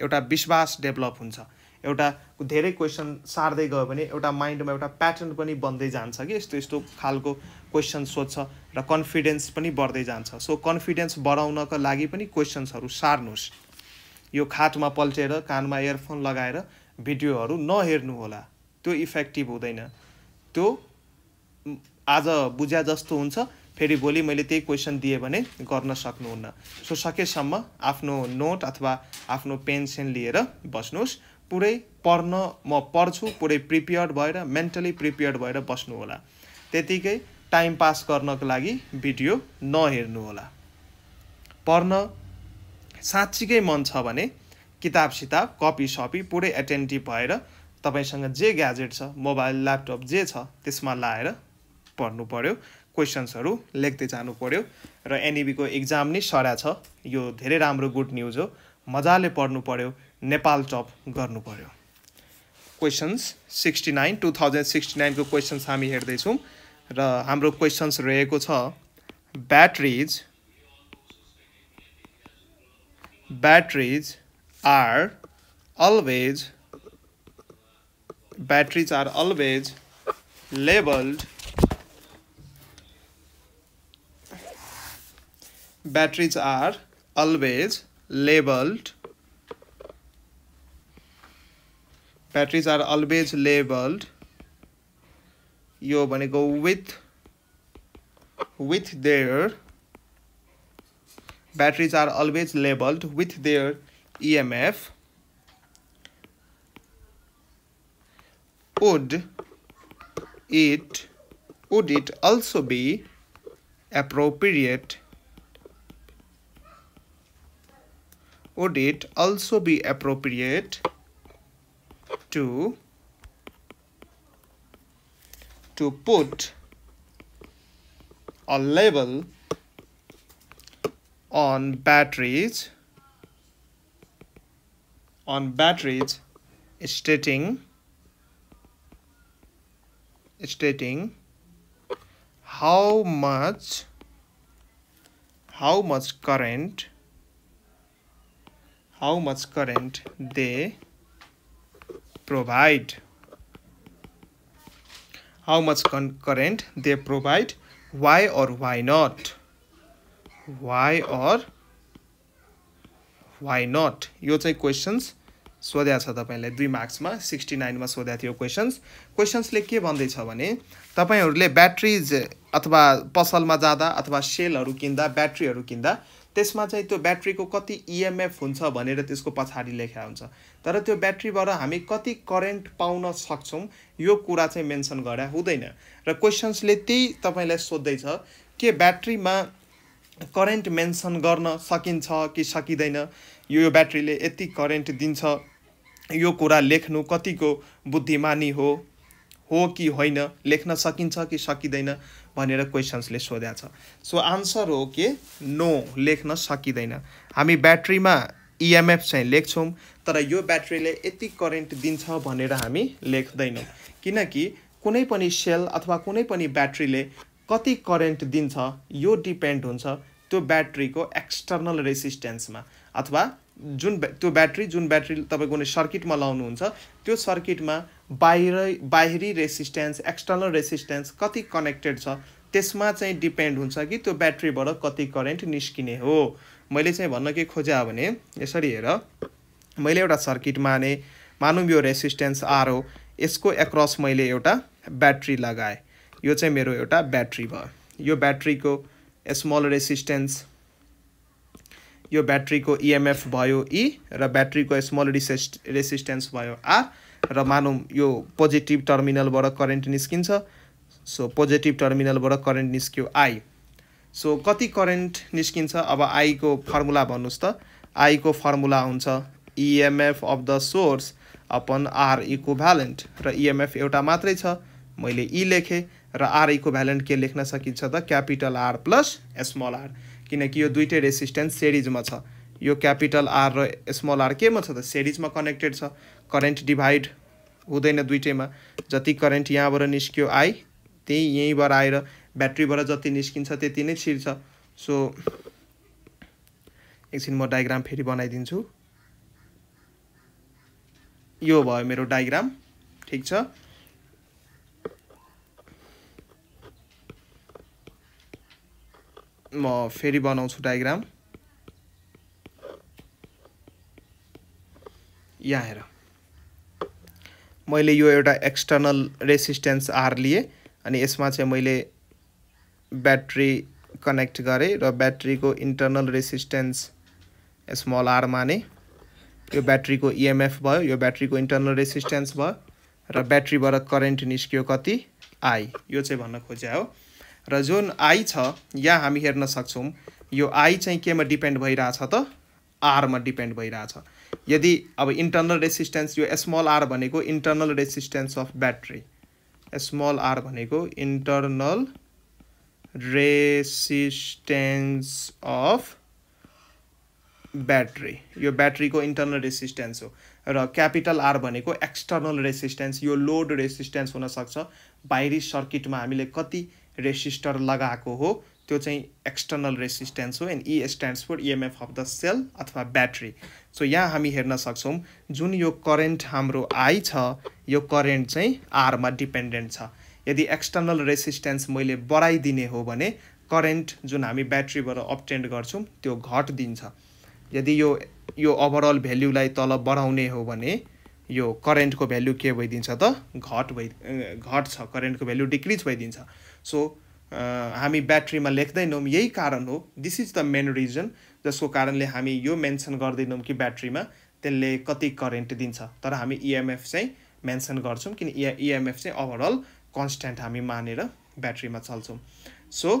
एउटा विश्वास डेभलप हुन्छ एउटा धेरै क्वेसन सार्दै गयो भने एउटा माइन्डमा एउटा प्याटर्न पनि बन्दै जान्छ कि यस्तो यस्तो खालको क्वेसन सोध्छ र कन्फिडेन्स पनि बढ्दै जान्छ सो कन्फिडेन्स बढाउनको लागि पनि क्वेसन्सहरू सार्नुहोस् यो खाटमा पल्टेर कानमा इयरफोन लगाएर भिडियोहरू नहेर्नु होला त्यो इफेक्टिभ हुँदैन त्यो आज बुझ्या जस्तो हुन्छ फेरि भोलि मैले त्यही क्वेसन दिएँ भने गर्न सक्नुहुन्न सो सकेसम्म आफ्नो नोट अथवा आफ्नो पेन्सन लिएर बस्नुहोस् पुरै पढ्न म पढ्छु पुरै प्रिपेयर्ड भएर मेन्टली प्रिपेयर्ड भएर बस्नु होला त्यतिकै टाइम पास गर्नको लागि भिडियो नहेर्नु होला पढ्न साँच्चीकै मन छ भने किताब सिताब कपी सपी पुरै एटेन्टिभ भएर तपाईँसँग जे ग्याजेट छ मोबाइल ल्यापटप जे छ त्यसमा लाएर पढ्नु पऱ्यो क्वेसन्सहरू लेख्दै जानु पऱ्यो र एनइबीको इक्जाम नै सरा छ यो धेरै राम्रो गुड न्युज हो मजाले पढ्नु पऱ्यो नेपाल टप गर्नु पर्यो questions sixty nine two thousand sixty नाइनको क्वेसन्स हामी हेर्दैछौँ र हाम्रो क्वेसन्स रहेको छ batteries batteries are always batteries are always labelled batteries are always labelled batteries are always labeled यो go with with their batteries are always labeled with their EMF would it would it also be appropriate would it also be appropriate to to put a label on batteries on batteries stating stating how much how much current how much current they provide how much current they provide why or why not why or why not यो चाहिँ क्वेसन्स सोध्या छ तपाईँलाई दुई मार्क्समा सिक्सटी नाइनमा सोध्या थियो क्वेसन्स क्वेसन्सले के भन्दैछ भने तपाईँहरूले ब्याट्रिज अथवा पसलमा जाँदा अथवा सेलहरू किन्दा ब्याट्रीहरू किन्दा त्यसमा चाहिँ त्यो ब्याट्रीको कति इएमएफ e हुन्छ भनेर त्यसको पछाडि लेखा हुन्छ तर त्यो ब्याट्रीबाट हामी कति करेन्ट पाउन सक्छौँ यो कुरा चाहिँ मेन्सन गरे हुँदैन र क्वेसन्सले त्यही तपाईँलाई सोध्दैछ के ब्याट्रीमा करेन्ट मेन्सन गर्न सकिन्छ कि सकिँदैन यो ब्याट्रीले यति करेन्ट दिन्छ यो कुरा लेख्नु कतिको बुद्धिमानी हो हो कि होइन लेख्न सकिन्छ कि सकिँदैन भनेर क्वेसन्सले सोध्या छ सो आन्सर हो के नो लेख्न सकिँदैन हामी ब्याट्रीमा इएमएफ e चाहिँ लेख्छौँ तर यो ब्याट्रीले यति करेन्ट दिन्छ भनेर हामी लेख्दैनौँ किनकि कुनै पनि सेल अथवा कुनै पनि ब्याट्रीले कति करेन्ट दिन्छ यो डिपेन्ड हुन्छ त्यो ब्याट्रीको एक्सटर्नल रेसिस्टेन्समा अथवा जुन त्यो ब्याट्री जुन ब्याट्री तपाईँको कुनै सर्किटमा लाउनुहुन्छ त्यो सर्किटमा बाहिर बाहिरी रेसिस्टेन्स एक्सटर्नल रेसिस्टेन्स कति कनेक्टेड छ त्यसमा चाहिँ डिपेन्ड हुन्छ कि त्यो ब्याट्रीबाट कति करेन्ट निस्किने हो मैले चाहिँ भन्न के खोजे भने यसरी हेर मैले एउटा सर्किट माने मानौँ यो रेसिस्टेन्स आर हो यसको एक्रस मैले एउटा ब्याट्री लगाएँ यो चाहिँ मेरो एउटा ब्याट्री भयो यो ब्याट्रीको स्मल रेसिस्टेन्स यो ब्याट्रीको इएमएफ e भयो ई e र ब्याट्रीको स्मल रिसेस्ट रेसिस्टेन्स भयो आर र मानौँ यो पोजिटिभ टर्मिनलबाट करेन्ट निस्किन्छ सो पोजिटिभ टर्मिनलबाट करेन्ट निस्क्यो आई सो कति करेन्ट निस्किन्छ अब आईको फर्मुला भन्नुहोस् त आईको फर्मुला हुन्छ EMF of the source upon R equivalent र इएमएफ e एउटा मात्रै छ मैले ई लेखेँ र आर इको भ्यालेन्ट के लेख्न सकिन्छ त capital R plus small R किनकि यो दुइटै रेसिस्टेन्स सेरिजमा छ यो क्यापिटल आर र स्मल आर केमा छ त सेरिजमा कनेक्टेड छ करेन्ट डिभाइड हुँदैन दुइटैमा जति करेन्ट यहाँबाट निस्क्यो आई त्यही यहीँबाट आएर ब्याट्रीबाट जति निस्किन्छ त्यति नै छिर्छ सो एकछिन म डायग्राम फेरि बनाइदिन्छु यो भयो मेरो डायग्राम ठिक छ म फेरि बनाउँछु डायग्राम यहाँ हेर मैले यो एउटा एक्सटर्नल रेसिस्टेन्स आर लिएँ अनि यसमा चाहिँ मैले ब्याट्री कनेक्ट गरेँ र ब्याट्रीको इन्टर्नल रेसिस्टेन्स स्मल आर माने यो ब्याट्रीको इएमएफ e भयो यो ब्याट्रीको इन्टर्नल रेसिस्टेन्स भयो र ब्याट्रीबाट करेन्ट निस्कियो कति आई यो चाहिँ भन्न खोजे हो र जुन आई छ यहाँ हामी हेर्न सक्छौँ यो आई चाहिँ केमा डिपेन्ड भइरहेछ त आरमा डिपेन्ड भइरहेछ यदि अब इन्टर्नल रेसिस्टेन्स यो स्मल आर भनेको internal resistance of battery small R भनेको इन्टर्नल रेसिस्टेन्स अफ ब्याट्री यो ब्याट्रीको इन्टर्नल रेसिस्टेन्स हो र क्यापिटल आर भनेको एक्सटर्नल रेसिस्टेन्स यो लोड रेसिस्टेन्स हुनसक्छ बाहिरी सर्किटमा हामीले कति रेसिस्टर लगाएको हो त्यो चाहिँ एक्सटर्नल रेसिस्टेन्स हो and E stands for EMF of the cell अथवा ब्याट्री सो यहाँ हामी हेर्न सक्छौँ जुन यो करेन्ट हाम्रो आई छ यो करेन्ट चाहिँ आरमा डिपेन्डेन्ट छ यदि एक्सटर्नल रेसिस्टेन्स मैले बढाइदिने हो भने करेन्ट जुन हामी ब्याट्रीबाट अप्टेन्ड गर्छौँ त्यो घट दिन्छ यदि यो यो ओभरअल भेल्युलाई तल बढाउने हो भने यो करेन्टको भेल्यु के भइदिन्छ त घट भइ छ करेन्टको भेल्यु डिक्रिज भइदिन्छ सो uh, हामी ब्याट्रीमा लेख्दैनौँ यही कारण हो this is the main reason जसको कारणले हामी यो मेन्सन गर्दैनौँ कि ब्याट्रीमा त्यसले कति करेन्ट दिन्छ तर हामी इएमएफ e चाहिँ मेन्सन गर्छौँ किन इएमएफ e चाहिँ ओभरअल कन्सट्यान्ट हामी मानेर ब्याट्रीमा चल्छौँ सो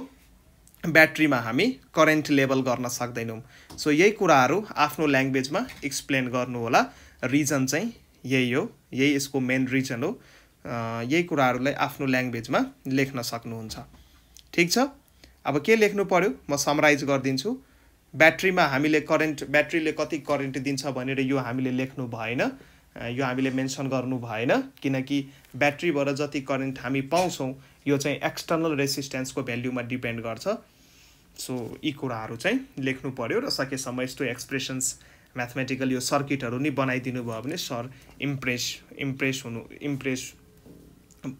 ब्याट्रीमा हामी करेन्ट लेभल गर्न सक्दैनौँ सो यही कुराहरू आफ्नो ल्याङ्ग्वेजमा एक्सप्लेन गर्नु होला रिजन चाहिँ यही हो यही यसको मेन रिजन हो यही कुराहरूलाई आफ्नो ल्याङ्ग्वेजमा लेख्न सक्नुहुन्छ ठिक छ अब के लेख्नु पऱ्यो म समराइज गरिदिन्छु ब्याट्रीमा हामीले करेन्ट ब्याट्रीले कति करेन्ट दिन्छ भनेर यो हामीले लेख्नु भएन यो हामीले मेन्सन गर्नु भएन किनकि ब्याट्रीबाट जति करेन्ट हामी पाउँछौँ यो चाहिँ एक्सटर्नल रेसिस्टेन्सको भेल्युमा डिपेन्ड गर्छ सो यी कुराहरू चाहिँ लेख्नु पऱ्यो र सकेसम्म यस्तो एक्सप्रेसन्स म्याथमेटिकल यो सर्किटहरू नि बनाइदिनु भयो भने सर इम्प्रेस इम्प्रेस हुनु इम्प्रेस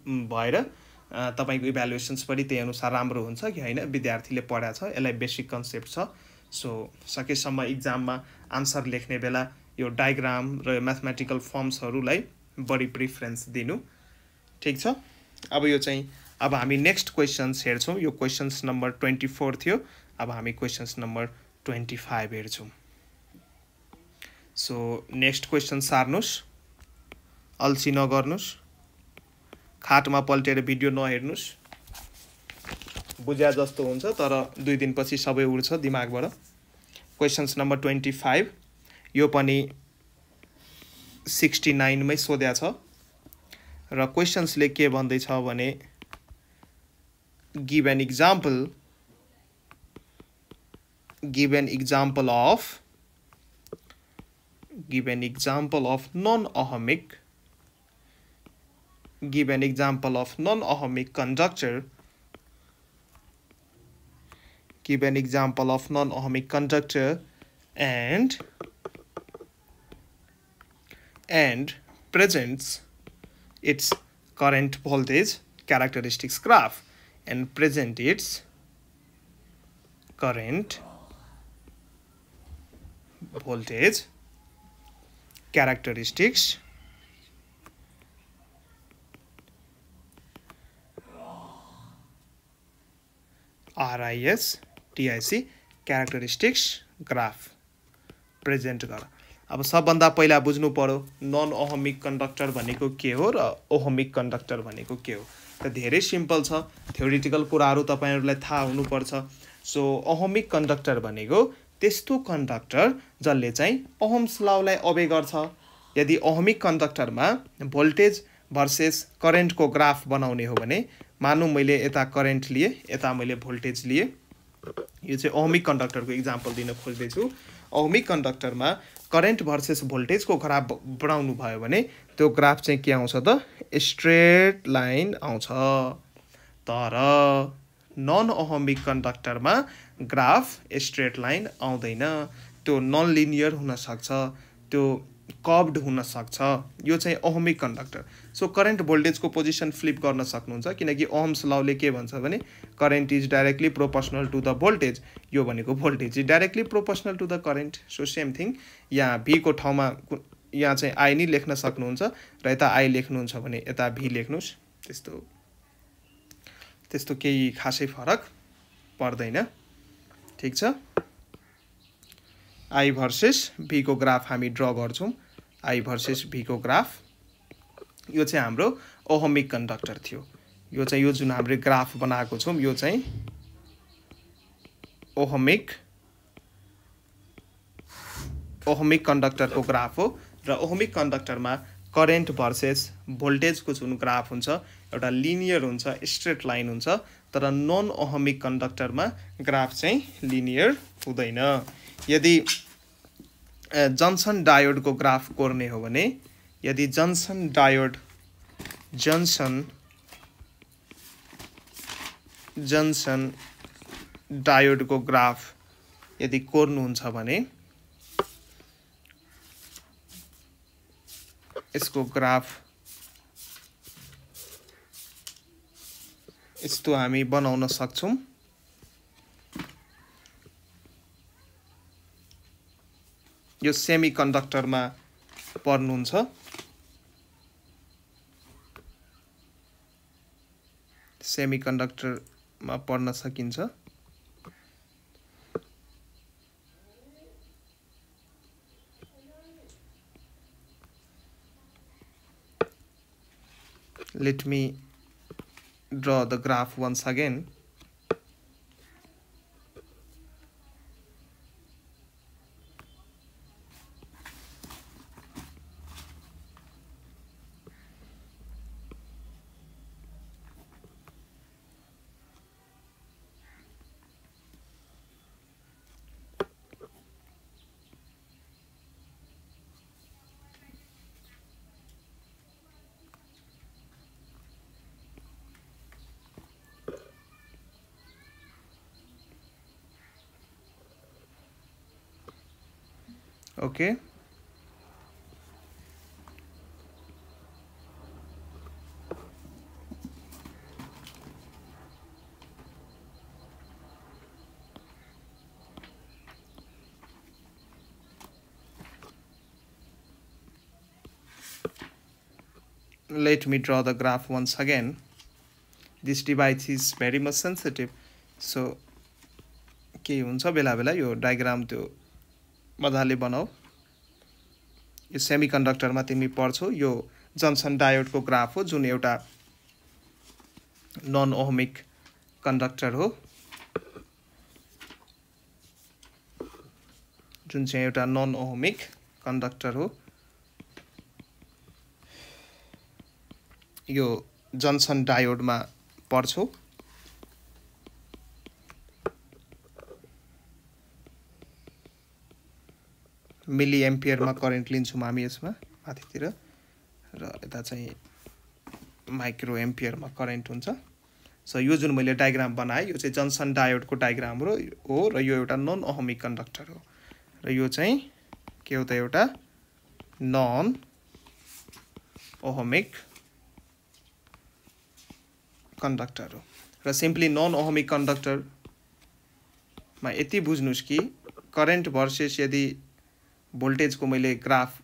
भएर तपाईँको इभ्यालुएसन्स पनि त्यही अनुसार राम्रो हुन्छ कि होइन विद्यार्थीले पढाएको छ यसलाई बेसिक कन्सेप्ट छ सो सकेसम्म इक्जाममा आन्सर लेख्ने बेला यो डायग्राम र यो म्याथमेटिकल फर्म्सहरूलाई बढी प्रिफरेन्स दिनु ठिक छ अब यो चाहिँ अब हामी नेक्स्ट क्वेसन्स हेर्छौँ यो क्वेसन्स नम्बर ट्वेन्टी फोर थियो अब हामी क्वेसन्स नम्बर ट्वेन्टी फाइभ हेर्छौँ सो नेक्स्ट क्वेसन सार्नुहोस् अल्छी नगर्नुहोस् खाटमा पल्टेर भिडियो नहेर्नुहोस् बुझ्या जस्तो हुन्छ तर दुई दिनपछि सबै उड्छ दिमागबाट क्वेसन्स नम्बर ट्वेन्टी फाइभ यो पनि सिक्सटी नाइनमै सोध्या छ र क्वेसन्सले के भन्दैछ भने give an example give an example of give an example of non ohmic give an example of non-ohmic conductor give an example of non-ohmic conductor and and presents its current voltage characteristics graph and present its current voltage characteristics आरआइएस टिआइसी क्यारेक्टरिस्टिक्स ग्राफ प्रेजेन्ट गर अब सबभन्दा पहिला बुझ्नु पऱ्यो नन ओहोमिक कन्डक्टर भनेको के हो र ओहोमिक कन्डक्टर भनेको के हो त धेरै सिम्पल छ थ्योरिटिकल कुराहरू तपाईँहरूलाई थाहा हुनुपर्छ सो ओहोमिक कन्डक्टर भनेको त्यस्तो कन्डक्टर जसले चाहिँ ओहोम्स लाउलाई अवे गर्छ यदि ओहोमिक कन्डक्टरमा भोल्टेज भर्सेस करेन्टको ग्राफ बनाउने हो भने मानौँ मैले यता करेन्ट लिएँ यता मैले भोल्टेज लिएँ यो चाहिँ ओमिक कन्डक्टरको इक्जाम्पल दिन खोज्दैछु ओमिक कन्डक्टरमा करेन्ट भर्सेस भोल्टेजको ग्राफ बढाउनु भयो भने त्यो ग्राफ चाहिँ के आउँछ त स्ट्रेट लाइन आउँछ तर नन ओहमिक कन्डक्टरमा ग्राफ स्ट्रेट लाइन आउँदैन त्यो नन लिनियर हुनसक्छ त्यो कब्ड हुनसक्छ यो चाहिँ अहमिक कन्डक्टर सो करेन्ट भोल्टेजको पोजिसन फ्लिप गर्न सक्नुहुन्छ किनकि अहम्स लाउले के भन्छ भने current is directly proportional to the voltage यो भनेको voltage is directly proportional to the current so same thing यहाँ भीको ठाउँमा यहाँ चाहिँ आई नै लेख्न सक्नुहुन्छ र यता आई लेख्नुहुन्छ भने यता भी लेख्नुहोस् त्यस्तो त्यस्तो केही खासै फरक पर्दैन ठिक छ आई भर्सेस भीको ग्राफ हामी ड्र गर्छौँ आई भर्सेस भीको ग्राफ यो चाहिँ हाम्रो ओहोमिक कन्डक्टर थियो यो चाहिँ यो जुन हामीले ग्राफ बनाएको छौँ यो चाहिँ ओहोमिक ओहोमिक कन्डक्टरको ग्राफ हो र ओहोमिक कन्डक्टरमा करेन्ट भर्सेस भोल्टेजको जुन ग्राफ हुन्छ एउटा लिनियर हुन्छ स्ट्रेट लाइन हुन्छ तर नन ओहमिक कन्डक्टरमा ग्राफ चाहिँ लिनियर हुँदैन यदि जन्सन डायोडको ग्राफ कोर्ने हो भने यदि जन्सन डायोड जन्सन जन्सन डायोडको ग्राफ यदि कोर्नुहुन्छ भने यसको ग्राफ यस्तो हामी बनाउन सक्छौँ यो सेमी कन्डक्टरमा पर्नुहुन्छ सेमी कन्डक्टरमा पढ्न सकिन्छ let me me the the graph once again okay let me draw the graph once again this device is very much sensitive so के हुन्छ बेला बेला यो डायग्राम त्यो मजाले बनाऊ यो सेमी कन्डक्टरमा तिमी पढ्छौ यो जनसन डायोडको ग्राफ हो जुन एउटा नन ओहमिक कन्डक्टर हो जुन चाहिँ एउटा नन ओहमिक कन्डक्टर हो यो जन्सन डायोडमा पढ्छौँ मिली एम्पियरमा करेन्ट लिन्छौँ हामी यसमा माथितिर र यता चाहिँ माइक्रो एम्पियरमा करेन्ट हुन्छ सो यो जुन मैले डायग्राम बनाएँ यो चाहिँ जनसन डायोडको डायग्राम हो र यो एउटा नन ओहोमिक कन्डक्टर हो र यो चाहिँ के हो त एउटा नन ओहोमिक कन्डक्टर हो र सिम्पली नन ओहोमिक कन्डक्टरमा यति बुझ्नुहोस् कि करेन्ट भर्सेस यदि भोल्टेजको मैले ग्राफ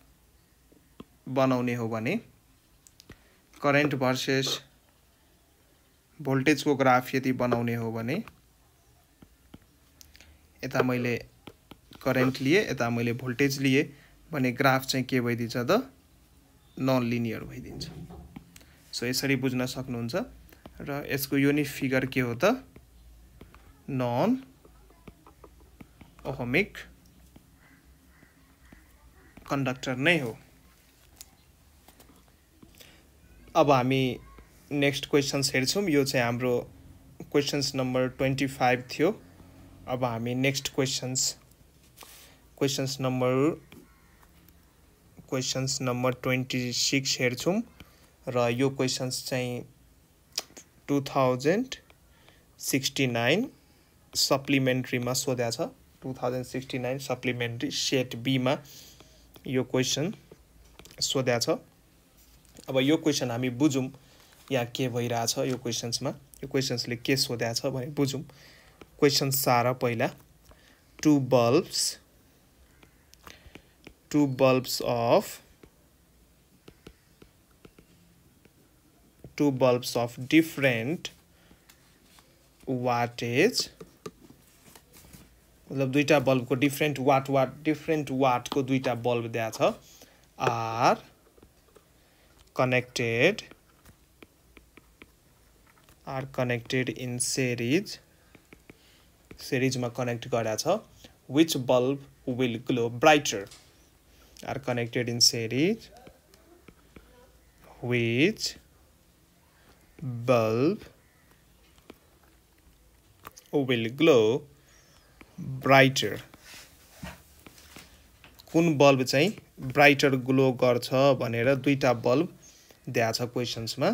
बनाउने हो भने करेन्ट भर्सेस भोल्टेजको ग्राफ यदि बनाउने हो भने यता मैले करेन्ट लिएँ यता मैले भोल्टेज लिएँ भने ग्राफ चाहिँ के भइदिन्छ त नन लिनियर भइदिन्छ सो यसरी बुझ्न सक्नुहुन्छ र यसको नि फिगर के हो त नन ओहोमिक कन्डक्टर नै हो अब हामी नेक्स्ट क्वेसन्स हेर्छौँ यो चाहिँ हाम्रो क्वेसन्स नम्बर ट्वेन्टी फाइभ थियो अब हामी next questions questions number questions number twenty six हेर्छौँ र यो क्वेसन्स चाहिँ टु थाउजन्ड सिक्सटी नाइन सप्लिमेन्ट्रीमा सोध्या छ two thousand sixty nine supplementary set बीमा यो क्वेसन सोध्या छ अब यो क्वेसन हामी बुझौँ यहाँ के भइरहेछ यो क्वेसन्समा यो क्वेसन्सले के सोध्या छ भने बुझौँ क्वेसन सार पहिला two bulbs two bulbs of two bulbs of different wattage मतलब दुईवटा बल्बको डिफ्रेन्ट वाट वाट डिफ्रेन्ट वाटको दुईवटा बल्ब दिएको छ are connected are connected in series सिरिजमा कनेक्ट गरेका छ which bulb will glow brighter are connected in series which bulb will glow brighter कुन बल्ब चाहिँ ब्राइटर ग्लो गर्छ भनेर दुईवटा बल्ब दिएको छ क्वेसन्समा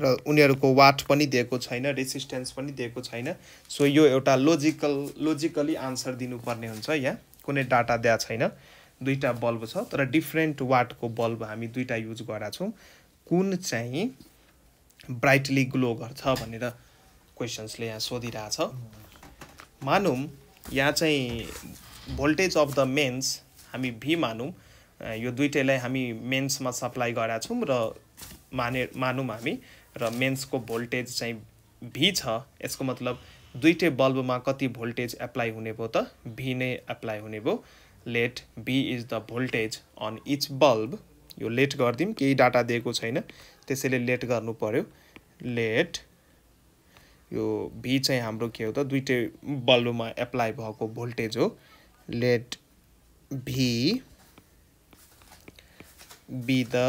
र उनीहरूको वाट पनि दिएको छैन रेसिस्टेन्स पनि दिएको छैन सो यो एउटा लोजिकल लोजिकली आन्सर दिनुपर्ने हुन्छ यहाँ कुनै डाटा दिएको छैन दुईवटा बल्ब छ तर डिफ्रेन्ट वाटको बल्ब हामी दुईवटा युज गराएको छौँ कुन चाहिँ ब्राइटली ग्लो गर्छ भनेर क्वेसन्सले यहाँ सोधिरहेछ मानौँ यहाँ चाहिँ भोल्टेज अफ द मेन्स हामी भी मानौँ यो दुइटैलाई हामी मेन्समा सप्लाई गराएको छौँ र माने मानौँ हामी र मेन्सको भोल्टेज चाहिँ भी छ यसको मतलब दुइटै बल्बमा कति भोल्टेज एप्लाई हुने भयो त भी नै एप्लाई हुने भयो let V is the voltage on each bulb यो लेट गरिदिउँ केही डाटा दिएको छैन त्यसैले लेट गर्नु पऱ्यो लेट यो भी चाहिँ हाम्रो के हो त दुइटै बल्बमा एप्लाई भएको भोल्टेज हो let V be the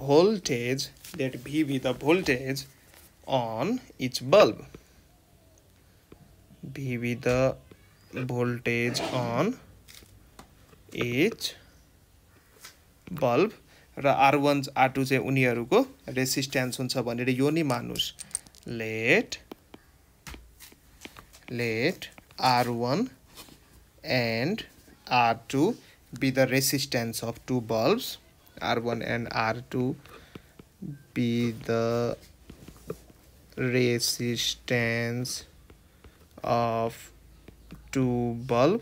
voltage let V be the voltage on each bulb V be the voltage on each bulb र आर वान आर टू चाहिँ उनीहरूको रेसिस्टेन्स हुन्छ भनेर यो नि मान्नुहोस् let let R one and R two be the resistance of two bulbs R one and R two be the resistance of two bulb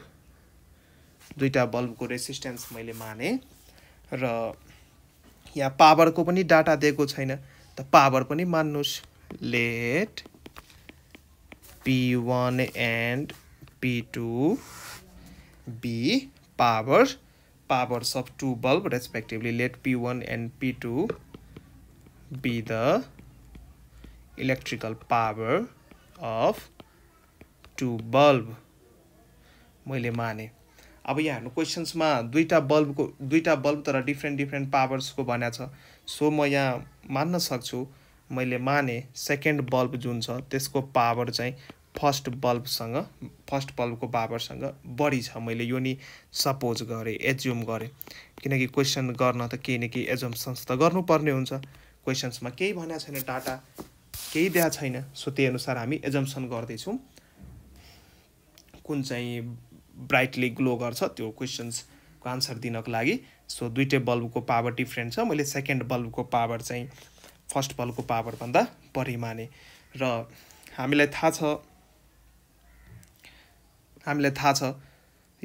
दुईवटा बल्बको रेसिस्टेन्स मैले माने र यहाँ पावरको पनि डाटा दिएको छैन त पावर पनि मान्नुहोस् let P one and P two be power powers of two bulb respectively let P one and P two be the electrical power of two bulb मैले माने अब यहाँ हेर्नु क्वेसन्समा दुईवटा बल्बको दुईवटा बल्ब तर डिफ्रेन्ट डिफ्रेन्ट पावर्सको भन्या छ सो म यहाँ मान्न सक्छु मैले माने सेकेन्ड बल्ब जुन छ त्यसको पावर चाहिँ फर्स्ट बल्बसँग फर्स्ट बल्बको पावरसँग बढी छ मैले यो नि सपोज गरेँ एज्युम गरेँ किनकि क्वेसन गर्न त केही न केही एजम्सन्स त गर्नुपर्ने हुन्छ क्वेसन्समा केही भनेको छैन डाटा केही दिएको छैन सो त्यही अनुसार हामी एजम्सन गर्दैछौँ कुन चाहिँ ब्राइटली ग्लो गर्छ त्यो क्वेसन्सको आन्सर दिनको लागि सो दुइटै बल्बको पावर डिफ्रेन्ट छ मैले सेकेन्ड बल्बको पावर चाहिँ फर्स्ट बल्बको पावरभन्दा बढी माने र हामीलाई थाहा छ हामीलाई थाहा छ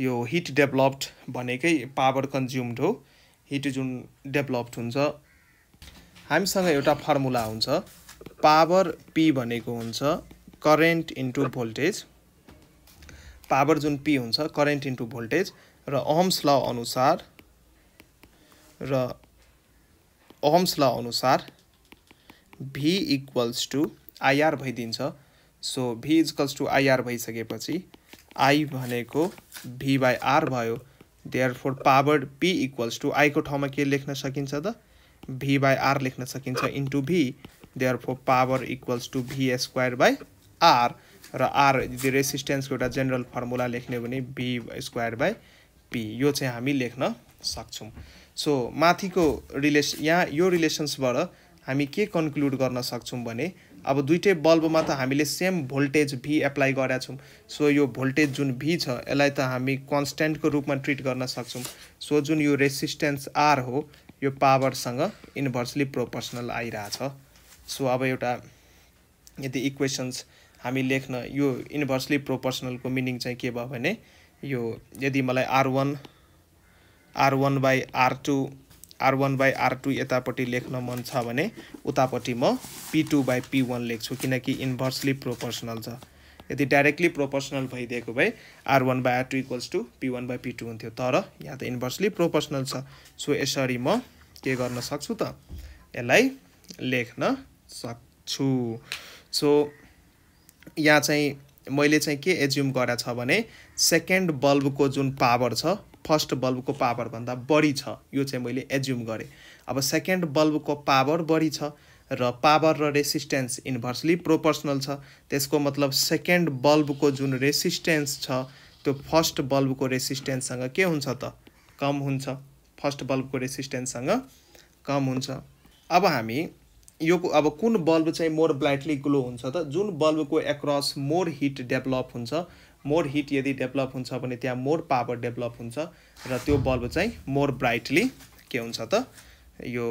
यो हिट डेभलप्ड भनेकै पावर कन्ज्युम्ड हो हिट जुन डेभलप्ड हुन्छ हामीसँग एउटा फर्मुला हुन्छ पावर पी भनेको हुन्छ करेन्ट इन्टु भोल्टेज पावर जुन पी हुन्छ करेन्ट इन्टु भोल्टेज र अहम्स ल अनुसार र अहम्स ल अनुसार भी इक्वल्स टु आइआर भइदिन्छ so V equals to IR भइसकेपछि आई भनेको भी बाई आर भयो therefore power P equals to आईको ठाउँमा के लेख्न सकिन्छ त भी बाई आर लेख्न सकिन्छ into V therefore power equals to V square by R र आर दि रेसिस्टेन्सको एउटा जेनरल फर्मुला लेख्ने हो भने बी स्क्वायर बाई पी यो चाहिँ हामी लेख्न सक्छौँ सो माथिको रिलेस यहाँ यो रिलेसन्सबाट हामी के कन्क्लुड गर्न सक्छौँ भने अब दुइटै बल्बमा त हामीले सेम भोल्टेज भी एप्लाई गरेका छौँ सो यो भोल्टेज जुन भी छ यसलाई त हामी कन्सटेन्टको रूपमा ट्रिट गर्न सक्छौँ सो जुन यो रेसिस्टेन्स आर हो यो पावरसँग इन्भर्सली प्रोपोर्सनल आइरहेछ सो अब एउटा यदि इक्वेसन्स हामी लेख्न यो इन्भर्सली प्रोपोर्सनलको मिनिङ चाहिँ के भयो भने यो यदि मलाई R one R one by R two R one by R two यतापट्टि लेख्न मन छ भने उतापट्टि म P two by P one लेख्छु किनकि इन्भर्सली प्रोपोर्सनल छ यदि डाइरेक्टली प्रोपोर्सनल भइदिएको भए R one by R two equals to P one by P two हुन्थ्यो तर यहाँ त इन्भर्सली प्रोपोर्सनल छ सो यसरी म के गर्न सक्छु त यसलाई लेख्न सक्छु सो यहाँ चाहिँ मैले चाहिँ के एज्युम गराएको छ भने सेकेन्ड बल्बको जुन पावर छ फर्स्ट बल्बको पावरभन्दा बढी छ यो चाहिँ मैले एज्युम गरेँ अब सेकेन्ड बल्बको पावर बढी छ र पावर र रेसिस्टेन्स इन्भर्सली प्रोपर्सनल छ त्यसको मतलब सेकेन्ड बल्बको जुन रेसिस्टेन्स छ त्यो फर्स्ट बल्बको रेसिस्टेन्ससँग के हुन्छ त कम हुन्छ फर्स्ट बल्बको रेसिस्टेन्ससँग कम हुन्छ अब हामी यो अब कुन बल्ब चाहिँ मोर ब्राइटली ग्लो हुन्छ त जुन बल्बको एक्रस मोर हिट डेभलप हुन्छ मोर हिट यदि डेभलप हुन्छ भने त्यहाँ मोर पावर डेभलप हुन्छ र त्यो बल्ब चाहिँ मोर ब्राइटली के हुन्छ त यो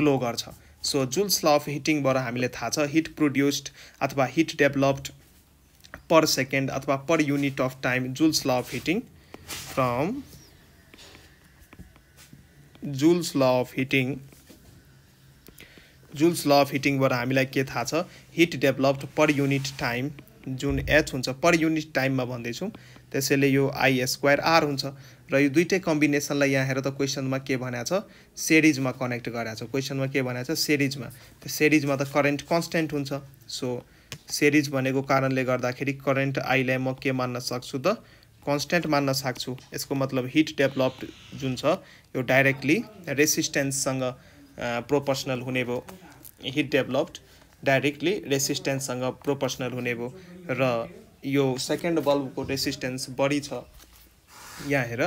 ग्लो गर्छ सो जुल्स ल अफ हिटिङबाट हामीलाई थाहा छ हिट प्रोड्युस्ड अथवा हिट डेभलप्ड पर सेकेन्ड अथवा per unit of time Joule's law of heating from Joule's law of heating Joule's law of हिटिङबाट हामीलाई के थाहा छ heat developed per unit time जुन एच हुन्छ पर युनिट टाइममा भन्दैछौँ त्यसैले यो आई स्क्वायर आर हुन्छ र यो दुइटै कम्बिनेसनलाई यहाँ हेर त क्वेसनमा के भनेको छ सेरिजमा कनेक्ट गरेको छ क्वेसनमा के भनेको छ सेरिजमा त्यो सेरिजमा त करेन्ट कन्सटेन्ट हुन्छ सो सेरिज भनेको कारणले गर्दाखेरि करेन्ट आईलाई म के मान्न सक्छु त कन्सटेन्ट मान्न सक्छु यसको मतलब हिट डेभलप्ड जुन छ यो डाइरेक्टली रेसिस्टेन्ससँग प्रोपर्सनल हुने भयो हिट डेभलप्ड डाइरेक्टली रेसिस्टेन्ससँग प्रोपर्सनल हुने भयो र यो सेकेन्ड बल्बको रेसिस्टेन्स बढी छ यहाँ हेर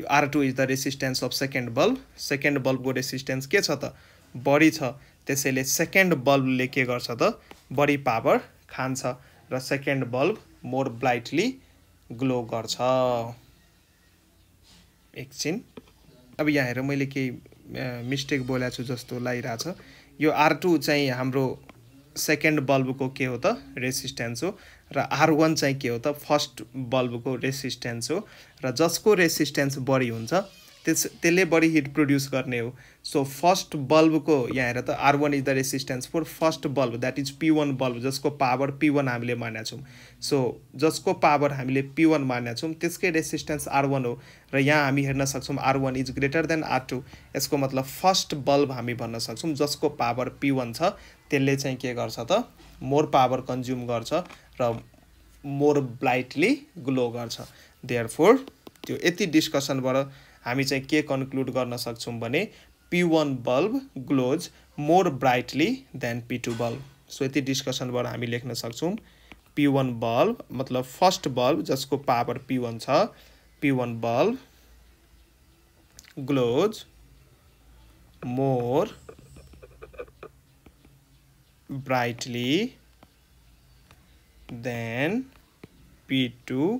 यो R two is the resistance of second bulb second बल्बको रेसिस्टेन्स के छ त बढी छ त्यसैले सेकेन्ड बल्बले के गर्छ त बढी पावर खान्छ र second bulb more brightly glow गर्छ एकछिन अब यहाँ हेर मैले केही मिस्टेक बोलेको छु जस्तो लागिरहेछ यो आर टू चाहिँ हाम्रो सेकेन्ड बल्बको के हो त रेसिस्टेन्स हो र आर वान चाहिँ के हो त फर्स्ट बल्बको रेसिस्टेन्स हो र जसको रेसिस्टेन्स बढी हुन्छ त्यस त्यसले बढी हिट प्रड्युस गर्ने हो सो फर्स्ट बल्बको यहाँ हेर त R one is the resistance for first bulb that is P bulb जसको पावर पी हामीले मान्या छौँ सो जसको पावर हामीले पी वान छौँ त्यसकै रेसिस्टेन्स आर वान हो र यहाँ हामी हेर्न सक्छौँ R one is greater than R two यसको मतलब फर्स्ट बल्ब हामी भन्न सक्छौँ जसको पावर पी छ त्यसले चाहिँ के गर्छ त मोर पावर कन्ज्युम गर्छ र मोर ब्लाइटली ग्लो गर्छ देयर फोर त्यो यति डिस्कसनबाट हामी चाहिँ के कन्क्लुड गर्न सक्छौँ भने P one bulb glows more brightly than P two bulb so यति डिस्कसनबाट हामी लेख्न सक्छौँ पी वान बल्ब मतलब फर्स्ट बल्ब जसको पावर पी वान छ P one bulb glows more brightly than P two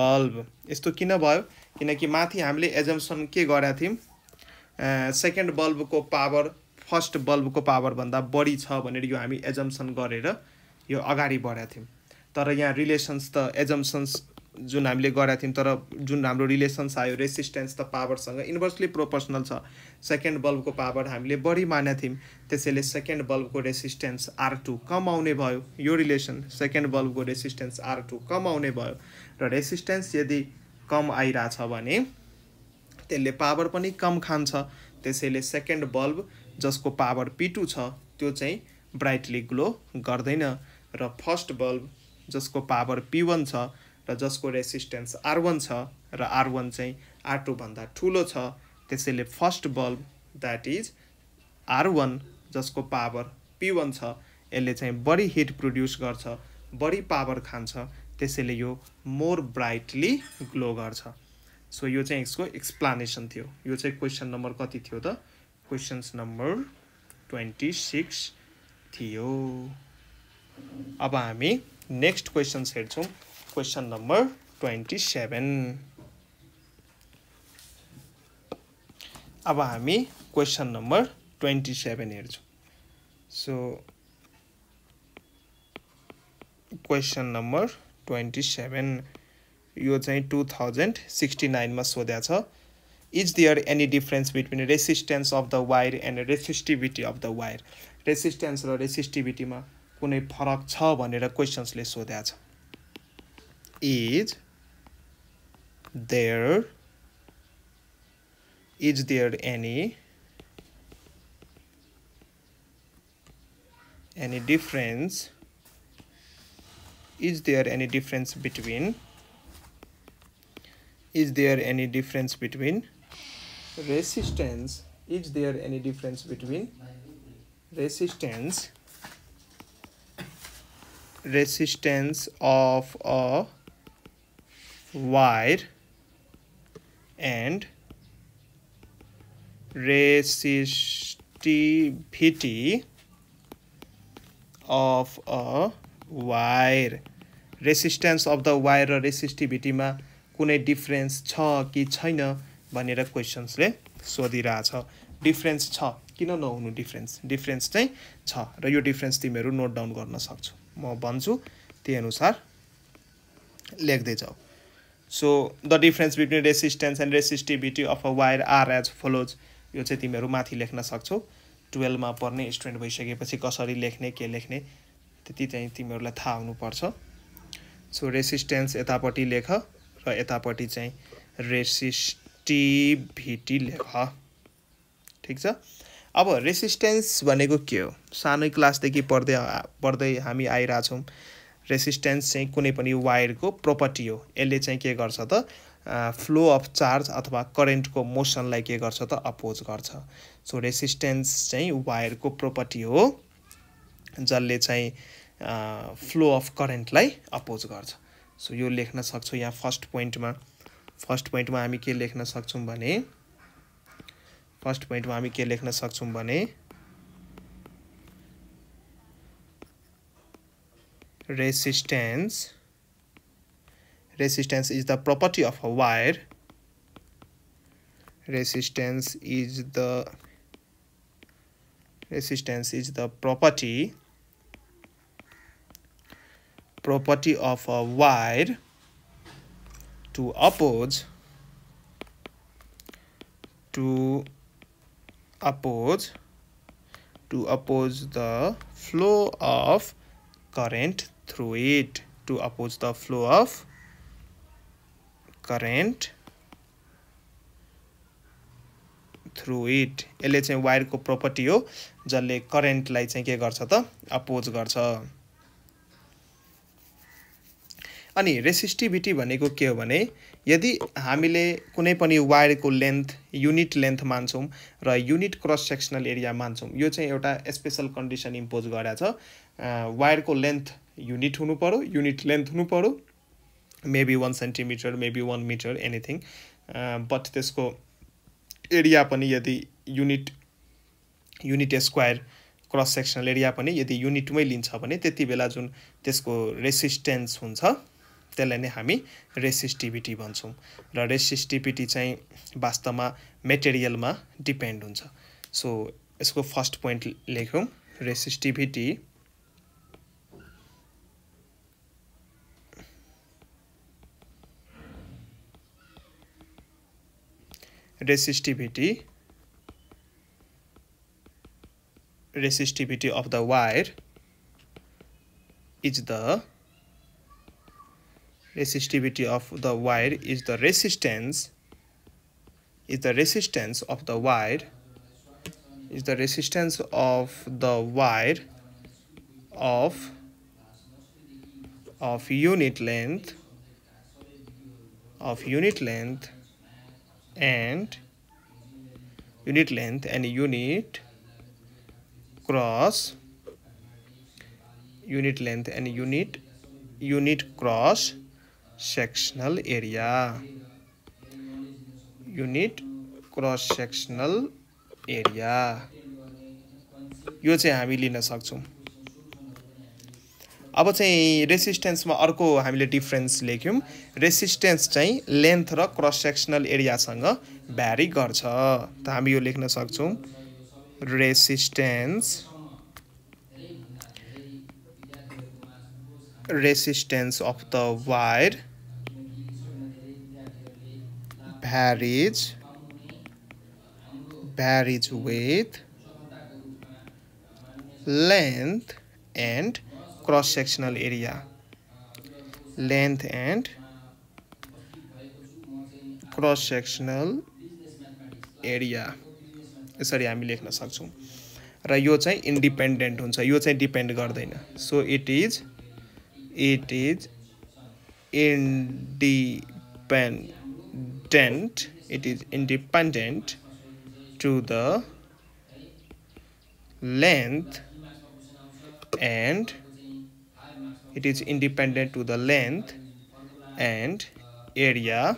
bulb यस्तो किन भयो किनकि माथि हामीले एजम्सन के गरेका थियौँ सेकेन्ड बल्बको पावर फर्स्ट बल्बको पावरभन्दा बढी छ भनेर यो हामी एजम्सन गरेर यो अगाडि बढाएको थियौँ तर यहाँ रिलेसन्स त एजम्सन्स जुन हामीले गरेका थियौँ तर जुन हाम्रो रिलेसन्स आयो रेसिस्टेन्स त पावरसँग इन्भर्सली प्रोपोर्सनल छ सेकेन्ड बल्बको पावर हामीले बढी मानेका थियौँ त्यसैले सेकेन्ड बल्बको रेसिस्टेन्स आर टू कम आउने भयो यो रिलेसन सेकेन्ड बल्बको रेसिस्टेन्स आर टू कम आउने भयो र रेसिस्टेन्स यदि कम आइरहेछ भने त्यसले पावर पनि कम खान्छ त्यसैले सेकेन्ड बल्ब जसको पावर पिटु छ त्यो चाहिँ ब्राइटली ग्लो गर्दैन र फर्स्ट बल्ब जसको पावर पी छ र जसको रेसिस्टेन्स आर वान छ र आर वान चाहिँ आर भन्दा ठुलो छ त्यसैले first bulb that is R one जसको पावर पी छ यसले चाहिँ बढी हिट प्रड्युस गर्छ बढी पावर खान्छ त्यसैले यो मोर ब्राइटली ग्लो गर्छ सो यो चाहिँ यसको एक्सप्लानेसन थियो यो चाहिँ क्वेसन नम्बर कति थियो त क्वेसन्स नम्बर ट्वेन्टी सिक्स थियो अब हामी नेक्स्ट क्वेसन्स हेर्छौँ क्वेसन नम्बर ट्वेन्टी सेभेन अब हामी क्वेसन नम्बर ट्वेन्टी सेभेन हेर्छौँ so question number twenty seven यो चाहिँ टु थाउजन्ड सिक्सटी नाइनमा सोध्या छ is there any difference between resistance of the wire and resistivity of the wire resistance र रेसिस्टिभिटीमा कुनै फरक छ भनेर क्वेसन्सले सोध्या छ is there is there any any difference is there any difference between is there any difference between resistance is there any difference between resistance resistance of a wire and resistivity of a wire resistance of the wire र रेसिस्टिभिटीमा कुनै डिफ्रेन्स छ कि छैन भनेर क्वेसन्सले सोधिरहेछ डिफ्रेन्स छ किन नहुनु डिफ्रेन्स डिफ्रेन्स चाहिँ छ र यो डिफ्रेन्स तिमीहरू नोट डाउन गर्न सक्छौ म भन्छु त्यही अनुसार लेख्दै जाऊ so the difference between resistance and resistivity of a wire are as follows यो चाहिँ तिमीहरू माथि लेख्न सक्छौ टुवेल्भमा पर्ने स्टुडेन्ट भइसकेपछि कसरी लेख्ने के लेख्ने त्यति चाहिँ तिमीहरूलाई थाहा हुनुपर्छ सो रेसिस्टेन्स यतापट्टि लेख र यतापट्टि चाहिँ रेसिस्टिभिटी लेख ठिक छ अब रेसिस्टेन्स भनेको के हो सानै क्लासदेखि पढ्दै पढ्दै हामी आइरहेछौँ रेसिस्टेन्स चाहिँ कुनै पनि वायरको प्रोपर्टी हो यसले चाहिँ के गर्छ त फ्लो अफ चार्ज अथवा करेन्टको मोसनलाई के गर्छ त अपोज गर्छ सो रेसिस्टेन्स चाहिँ वायरको प्रोपर्टी हो जसले चाहिँ फ्लो अफ करेन्टलाई अपोज गर्छ सो यो लेख्न सक्छौँ यहाँ फर्स्ट पोइन्टमा फर्स्ट पोइन्टमा हामी के लेख्न सक्छौँ भने फर्स्ट पोइन्टमा हामी के लेख्न सक्छौँ भने resistance resistance is the property of a wire resistance is the resistance is the property property of a wire to oppose to oppose to oppose the flow of current through it to oppose the flow of current ele chai यसले चाहिँ वायरको ho हो जसले करेन्टलाई चाहिँ के गर्छ त अपोज गर्छ अनि रेसिस्टिभिटी भनेको के हो भने यदि हामीले कुनै पनि वायरको लेन्थ युनिट लेन्थ मान्छौँ र युनिट क्रस सेक्सनल एरिया मान्छौँ यो चाहिँ एउटा स्पेसल कन्डिसन इम्पोज गरेछ वायरको लेन्थ युनिट हुनु पऱ्यो युनिट लेन्थ हुनु पऱ्यो maybe one centimetre maybe one metre anything but त्यसको एरिया पनि यदि unit unit square cross sectional area पनि यदि युनिटमै लिन्छ भने त्यति बेला जुन त्यसको रेसिस्टेन्स हुन्छ त्यसलाई नै हामी रेसिस्टिभिटी भन्छौँ र रेसिस्टिभिटी चाहिँ वास्तवमा मेटेरियलमा डिपेन्ड हुन्छ सो यसको फर्स्ट पोइन्ट लेख्यौँ resistivity resistivity resistivity of the wire is the resistivity of the wire is the resistance is the resistance of the wire is the resistance of the wire of of unit length of unit length and unit length and unit cross unit length and unit unit cross sectional area unit cross sectional area यो चाहिँ हामी लिन सक्छौँ अब चाहिँ रेसिस्टेन्समा अर्को हामीले डिफ्रेन्स लेख्यौँ रेसिस्टेन्स चाहिँ लेन्थ र क्रस सेक्सनल एरियासँग भ्यारी गर्छ त हामी यो लेख्न सक्छौँ resistance resistance of the wire varies varies with length and cross sectional area length and cross sectional area यसरी हामी लेख्न सक्छौँ र यो चाहिँ इन्डिपेन्डेन्ट हुन्छ यो चाहिँ डिपेन्ड गर्दैन so it is it is independent it is independent to the length and it is independent to the length and area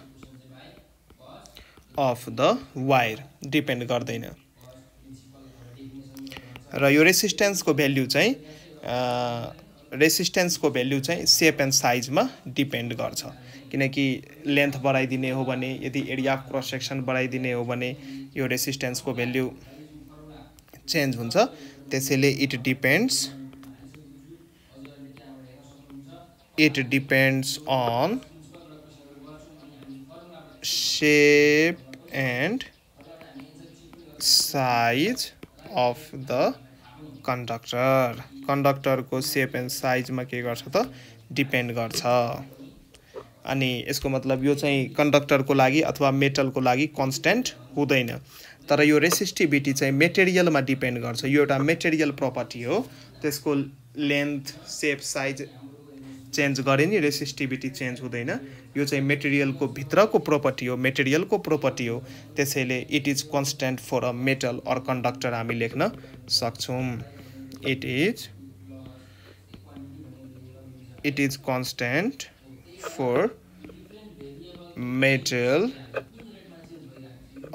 of the wire depend गर्दैन र resistance रेसिस्टेन्सको भेल्यु चाहिँ रेसिस्टेन्सको भेल्यु चाहिँ सेप एन्ड साइजमा डिपेन्ड गर्छ किनकि लेन्थ बढाइदिने हो भने यदि एरिया अफ क्रस सेक्सन बढाइदिने हो भने यो रेसिस्टेन्सको भेल्यु चेन्ज हुन्छ त्यसैले it depends it depends on shape and size of the conductor कन्डक्टरको सेप एन्ड साइजमा के गर्छ त डिपेन्ड गर्छ अनि यसको मतलब यो चाहिँ कन्डक्टरको लागि अथवा मेटलको लागि कन्सटेन्ट हुँदैन तर यो रेसिस्टिभिटी चाहिँ मेटेरियलमा डिपेन्ड गर्छ यो एउटा मेटेरियल प्रपर्टी हो त्यसको लेन्थ सेप साइज चेन्ज गरे नि रेसिस्टिभिटी चेन्ज हुँदैन यो चाहिँ मेटेरियलको भित्रको प्रोपर्टी हो मेटेरियलको प्रोपर्टी हो त्यसैले it is constant for a metal or conductor हामी लेख्न सक्छौँ it is it is constant for metal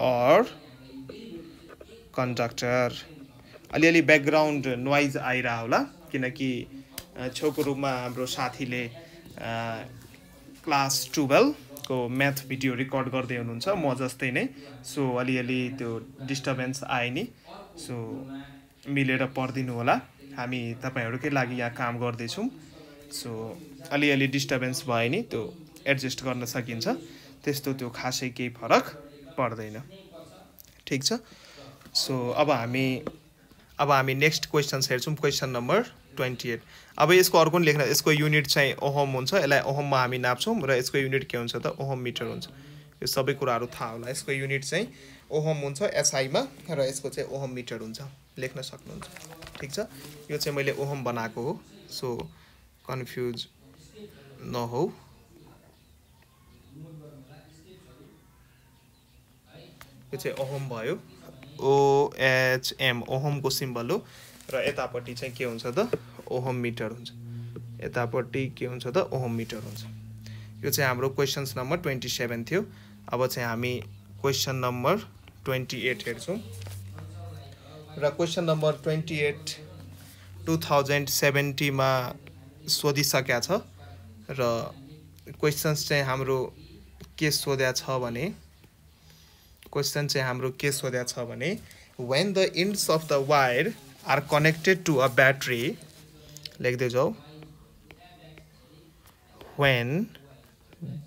or conductor अलिअलि ब्याकग्राउन्ड नोइज आइरह होला किनकि छेउको रूपमा हाम्रो साथीले क्लास टुवेल्भको म्याथ भिडियो रेकर्ड गर्दै हुनुहुन्छ म जस्तै नै सो अलिअलि त्यो डिस्टर्बेन्स आए नि सो मिलेर पढिदिनु होला हामी तपाईँहरूकै लागि यहाँ काम गर्दैछौँ सो अलिअलि डिस्टर्बेन्स भयो नि त्यो एडजस्ट गर्न सकिन्छ त्यस्तो त्यो खासै केही फरक पर्दैन ठिक छ सो अब हामी अब हामी नेक्स्ट क्वेसन्स हेर्छौँ क्वेसन नम्बर ट्वेन्टी एट अब यसको अर्को पनि लेख्न यसको युनिट चाहिँ ओहम हुन्छ यसलाई ओहममा हामी नाप्छौँ र यसको युनिट के हुन्छ त ओहम मिटर हुन्छ यो सबै कुराहरू थाहा होला यसको युनिट चाहिँ ओहम हुन्छ एसआईमा र यसको चाहिँ ओहम मिटर हुन्छ लेख्न सक्नुहुन्छ ठिक छ यो चाहिँ मैले ओहम बनाएको हो सो कन्फ्युज नहौ यो चाहिँ ओहम भयो ओएचएम ओहमको सिम्बल हो र यतापट्टि चाहिँ के हुन्छ त ओहम मिटर हुन्छ यतापट्टि के हुन्छ त ओहम मिटर हुन्छ यो चाहिँ हाम्रो क्वेसन्स नम्बर ट्वेन्टी सेभेन थियो अब चाहिँ हामी क्वेसन नम्बर ट्वेन्टी एट हेर्छौँ र question number twenty eight two thousand सेभेन्टीमा सोधिसकेका छ र क्वेसन्स चाहिँ हाम्रो के सोध्या छ भने क्वेसन चाहिँ हाम्रो के सोध्या छ भने when the ends of the wire are connected to a battery like this oh when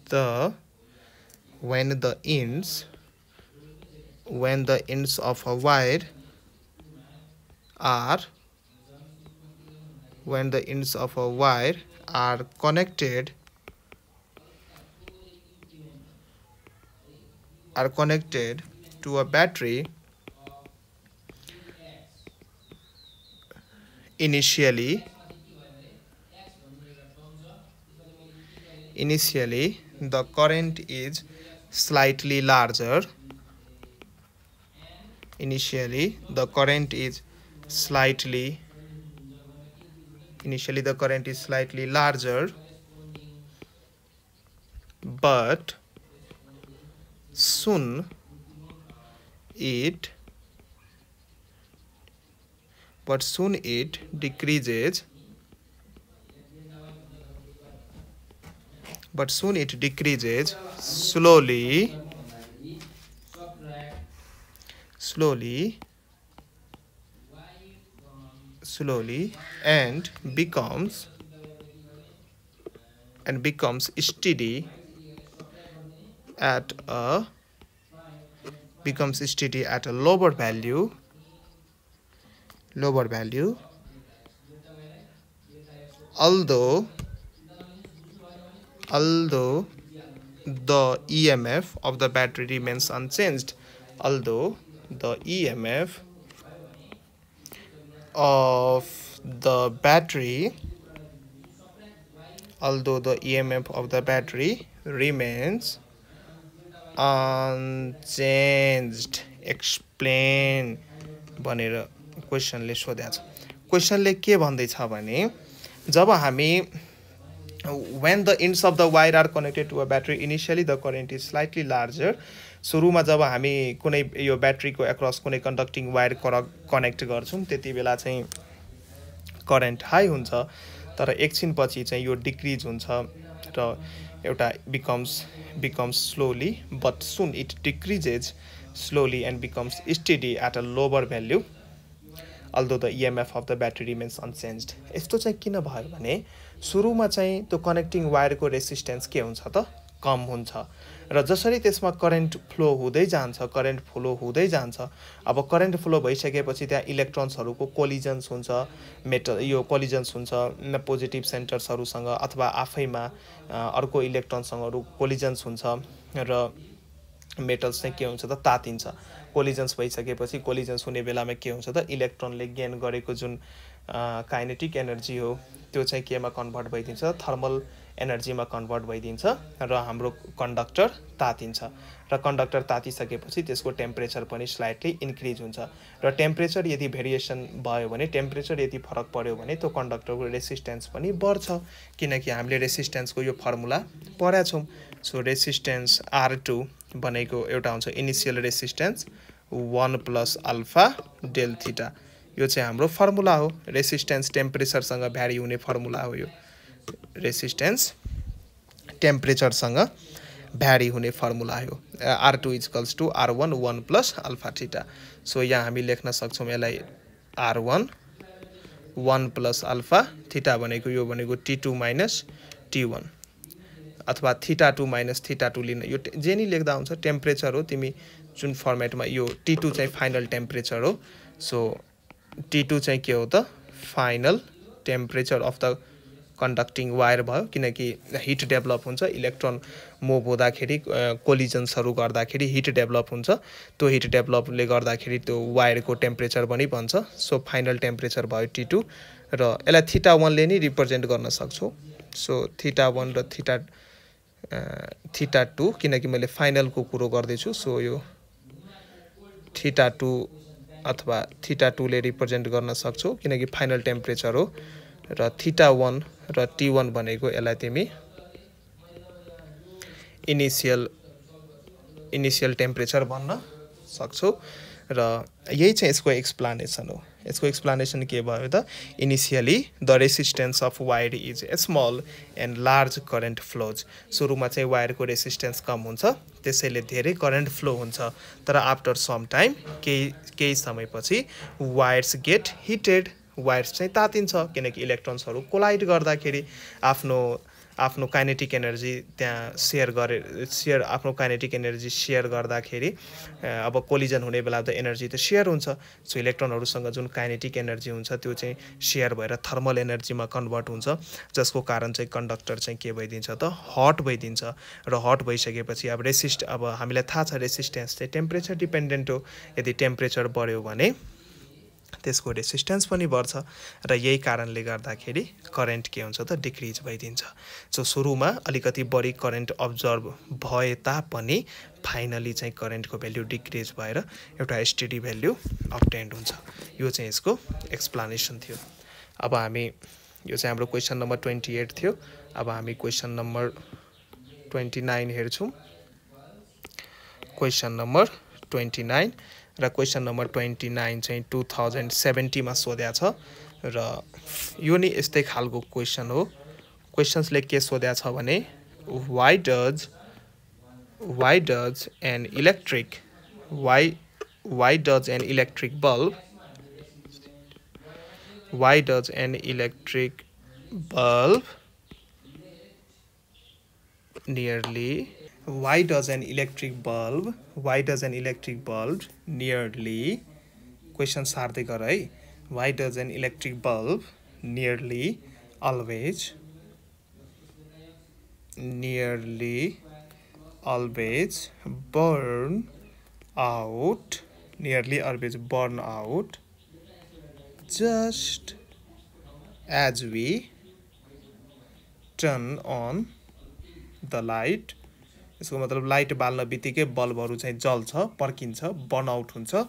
the when the ends when the ends of a wire are when the ends of a wire are connected are connected to a battery initially initially the current is slightly larger initially the current is slightly initially the current is slightly larger but soon it but soon it decreases but soon it decreases slowly slowly slowly and becomes and becomes steady at a becomes steady at a lower value lower value although although the EMF of the battery remains unchanged although the EMF of the battery although the EMF of the battery remains unchanged explain भनेर क्वेसनले सोध्या छ क्वेसनले के भन्दैछ भने जब हामी when the ends of the wire are connected to a battery initially the current is slightly larger सुरुमा जब हामी कुनै यो ब्याट्रीको एक्रस कुनै कन्डक्टिङ वायर कर कनेक्ट गर्छौँ त्यति बेला चाहिँ करेन्ट हाई हुन्छ तर एकछिनपछि चाहिँ यो डिक्रिज हुन्छ र एउटा becomes becomes slowly but soon it decreases slowly and becomes steady at a lower value although the EMF of the battery remains unchanged यस्तो चाहिँ किन भयो भने सुरुमा चाहिँ त्यो कनेक्टिङ वायरको रेसिस्टेन्स के हुन्छ त कम हुन्छ र जसरी त्यसमा करेन्ट फ्लो हुँदै जान्छ करेन्ट फ्लो हुँदै जान्छ अब करेन्ट फ्लो भइसकेपछि त्यहाँ इलेक्ट्रोन्सहरूको कोलिजन्स हुन्छ मेटल यो कोलिजन्स हुन्छ पोजिटिभ सेन्टर्सहरूसँग अथवा आफैमा अर्को इलेक्ट्रोन्सहरू कोलिजन्स हुन्छ र मेटल्स चाहिँ के हुन्छ त तातिन्छ कोलिजन्स भइसकेपछि कोलिजन्स हुने बेलामा के हुन्छ त इलेक्ट्रोनले गेन गरेको जुन काइनेटिक एनर्जी हो त्यो चाहिँ केमा कन्भर्ट भइदिन्छ थर्मल एनर्जीमा कन्भर्ट भइदिन्छ र हाम्रो कन्डक्टर तातिन्छ र कन्डक्टर तातिसकेपछि त्यसको टेम्परेचर पनि स्लाइटली इन्क्रिज हुन्छ र टेम्परेचर यदि भेरिएसन भयो भने टेम्परेचर यदि फरक पर्यो भने त्यो कन्डक्टरको रेसिस्टेन्स पनि बढ्छ किनकि हामीले रेसिस्टेन्सको यो फर्मुला पढाएको छौँ सो रेसिस्टेन्स आर टू भनेको एउटा हुन्छ initial resistance one plus alpha del theta यो चाहिँ हाम्रो फर्मुला हो रेसिस्टेन्स टेम्परेचरसँग भ्यारी हुने फर्मुला हो यो रेसिस्टेन्स टेम्परेचरसँग भ्यारी हुने फर्मुला हो R two equals to R one one plus alpha theta so यहाँ हामी लेख्न सक्छौँ यसलाई R one one plus alpha theta भनेको यो भनेको T two minus T one अथवा theta two minus theta two लिन यो जे नि लेख्दा हुन्छ टेम्परेचर हो तिमी जुन फर्मेटमा यो टी टू चाहिँ फाइनल टेम्परेचर हो सो टी टू चाहिँ के हो त final temperature of the conducting wire भयो किनकि हिट डेभलप हुन्छ इलेक्ट्रोन मुभ हुँदाखेरि कोलिजन्सहरू गर्दाखेरि हिट डेभलप हुन्छ त्यो हिट डेभलपले गर्दाखेरि त्यो वायरको टेम्परेचर पनि भन्छ सो फाइनल टेम्परेचर भयो टी टू र यसलाई थिटा वानले नै रिप्रेजेन्ट गर्न सक्छौँ सो थिटा वान र थिटा थिटा टू किनकि मैले फाइनलको कुरो गर्दैछु सो यो थिटा टू अथवा थिटा टूले रिप्रेजेन्ट गर्न सक्छौ किनकि फाइनल टेम्परेचर हो र थिटा वान र टी वान भनेको यसलाई तिमी इनिसियल इनिसियल टेम्परेचर भन्न सक्छौ र यही चाहिँ यसको एक्सप्लानेसन हो यसको एक्सप्लानेसन के भयो त initially the resistance of wire is a small and large current flows सुरुमा चाहिँ वायरको रेसिस्टेन्स कम हुन्छ त्यसैले धेरै करेन्ट फ्लो हुन्छ तर आफ्टर सम टाइम केही केही समयपछि वायर्स गेट हिटेड वायर्स चाहिँ तातिन्छ किनकि इलेक्ट्रोन्सहरू कोलाइड गर्दाखेरि आफ्नो आफ्नो काइनेटिक एनर्जी त्यहाँ सेयर गरे सेयर आफ्नो काइनेटिक एनर्जी सेयर गर्दाखेरि अब कोलिजन हुने बेला त एनर्जी त सेयर हुन्छ सो इलेक्ट्रोनहरूसँग जुन काइनेटिक एनर्जी हुन्छ त्यो चाहिँ सेयर भएर थर्मल एनर्जीमा कन्भर्ट हुन्छ जसको कारण चाहिँ कन्डक्टर चाहिँ के भइदिन्छ त हट भइदिन्छ र हट भइसकेपछि अब रेसिस्ट अब हामीलाई थाहा छ रेसिस्टेन्स चाहिँ टेम्परेचर डिपेन्डेन्ट हो यदि टेम्परेचर बढ्यो भने त्यसको रेसिस्टेन्स पनि बढ्छ र यही कारणले गर्दाखेरि करेन्ट के हुन्छ त डिक्रिज भइदिन्छ सो सुरुमा अलिकति बढी करेन्ट अब्जर्भ भए तापनि फाइनली चाहिँ करेन्टको भेल्यु डिक्रिज भएर एउटा एसटिडी भेल्यु अपटेन्ड हुन्छ यो चाहिँ यसको एक्सप्लानेसन थियो अब हामी यो चाहिँ हाम्रो क्वेसन नम्बर ट्वेन्टी एट थियो अब हामी क्वेसन नम्बर ट्वेन्टी नाइन हेर्छौँ क्वेसन नम्बर ट्वेन्टी नाइन र क्वेसन नम्बर ट्वेन्टी नाइन चाहिँ टु थाउजन्ड सेभेन्टीमा सोध्या छ र यो नै यस्तै खालको क्वेसन हो क्वेसन्सले के सोध्या छ भने why does why does an electric why why does an electric bulb why does an electric bulb nearly why does an electric bulb why does an electric bulb nearly question सार्दै गर है why does an electric bulb nearly always nearly always burn out nearly always burn out just as we turn on the light यसको मतलब लाइट बाल्न बित्तिकै बल्बहरू चाहिँ जल्छ पर्किन्छ आउट हुन्छ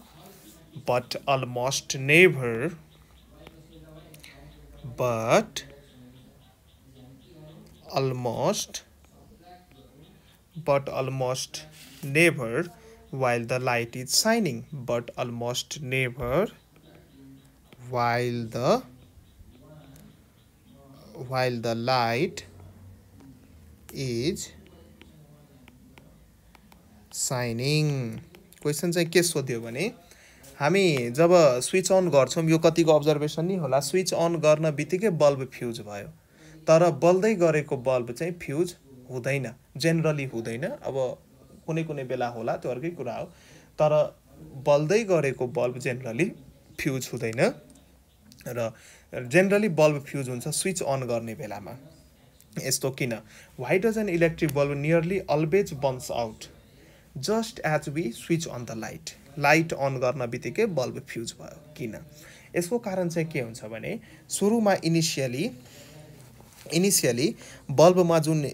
but almost never but almost but almost never while the light is shining but almost never while the while the light is shining question चाहिँ के सोध्यो भने हामी जब स्विच अन गर्छौँ यो कतिको अब्जर्भेसन नै होला स्विच अन गर्न बित्तिकै बल्ब फ्युज भयो तर बल्दै गरेको बल्ब चाहिँ फ्युज हुँदैन जेनरली हुँदैन अब कुनै कुनै बेला होला त्यो अर्कै कुरा हो तर बल्दै गरेको बल्ब जेनरली फ्युज हुँदैन र जेनरली बल्ब फ्युज हुन्छ स्विच अन गर्ने बेलामा यस्तो किन why does an electric bulb nearly always burns out just as we switch on the light light on गर्न बित्तिकै बल्ब फ्युज भयो किन यसको कारण चाहिँ के हुन्छ भने सुरुमा इनिसियली इनिसियली बल्बमा जुन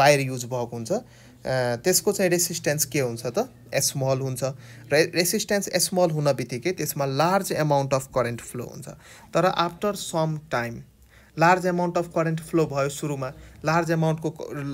वायर युज भएको हुन्छ त्यसको चाहिँ रेसिस्टेन्स के हुन्छ त स्मल हुन्छ र रेसिस्टेन्स स्मल हुन बित्तिकै त्यसमा large amount of current flow हुन्छ तर after some time large amount of current flow भयो सुरुमा लार्ज एमाउन्टको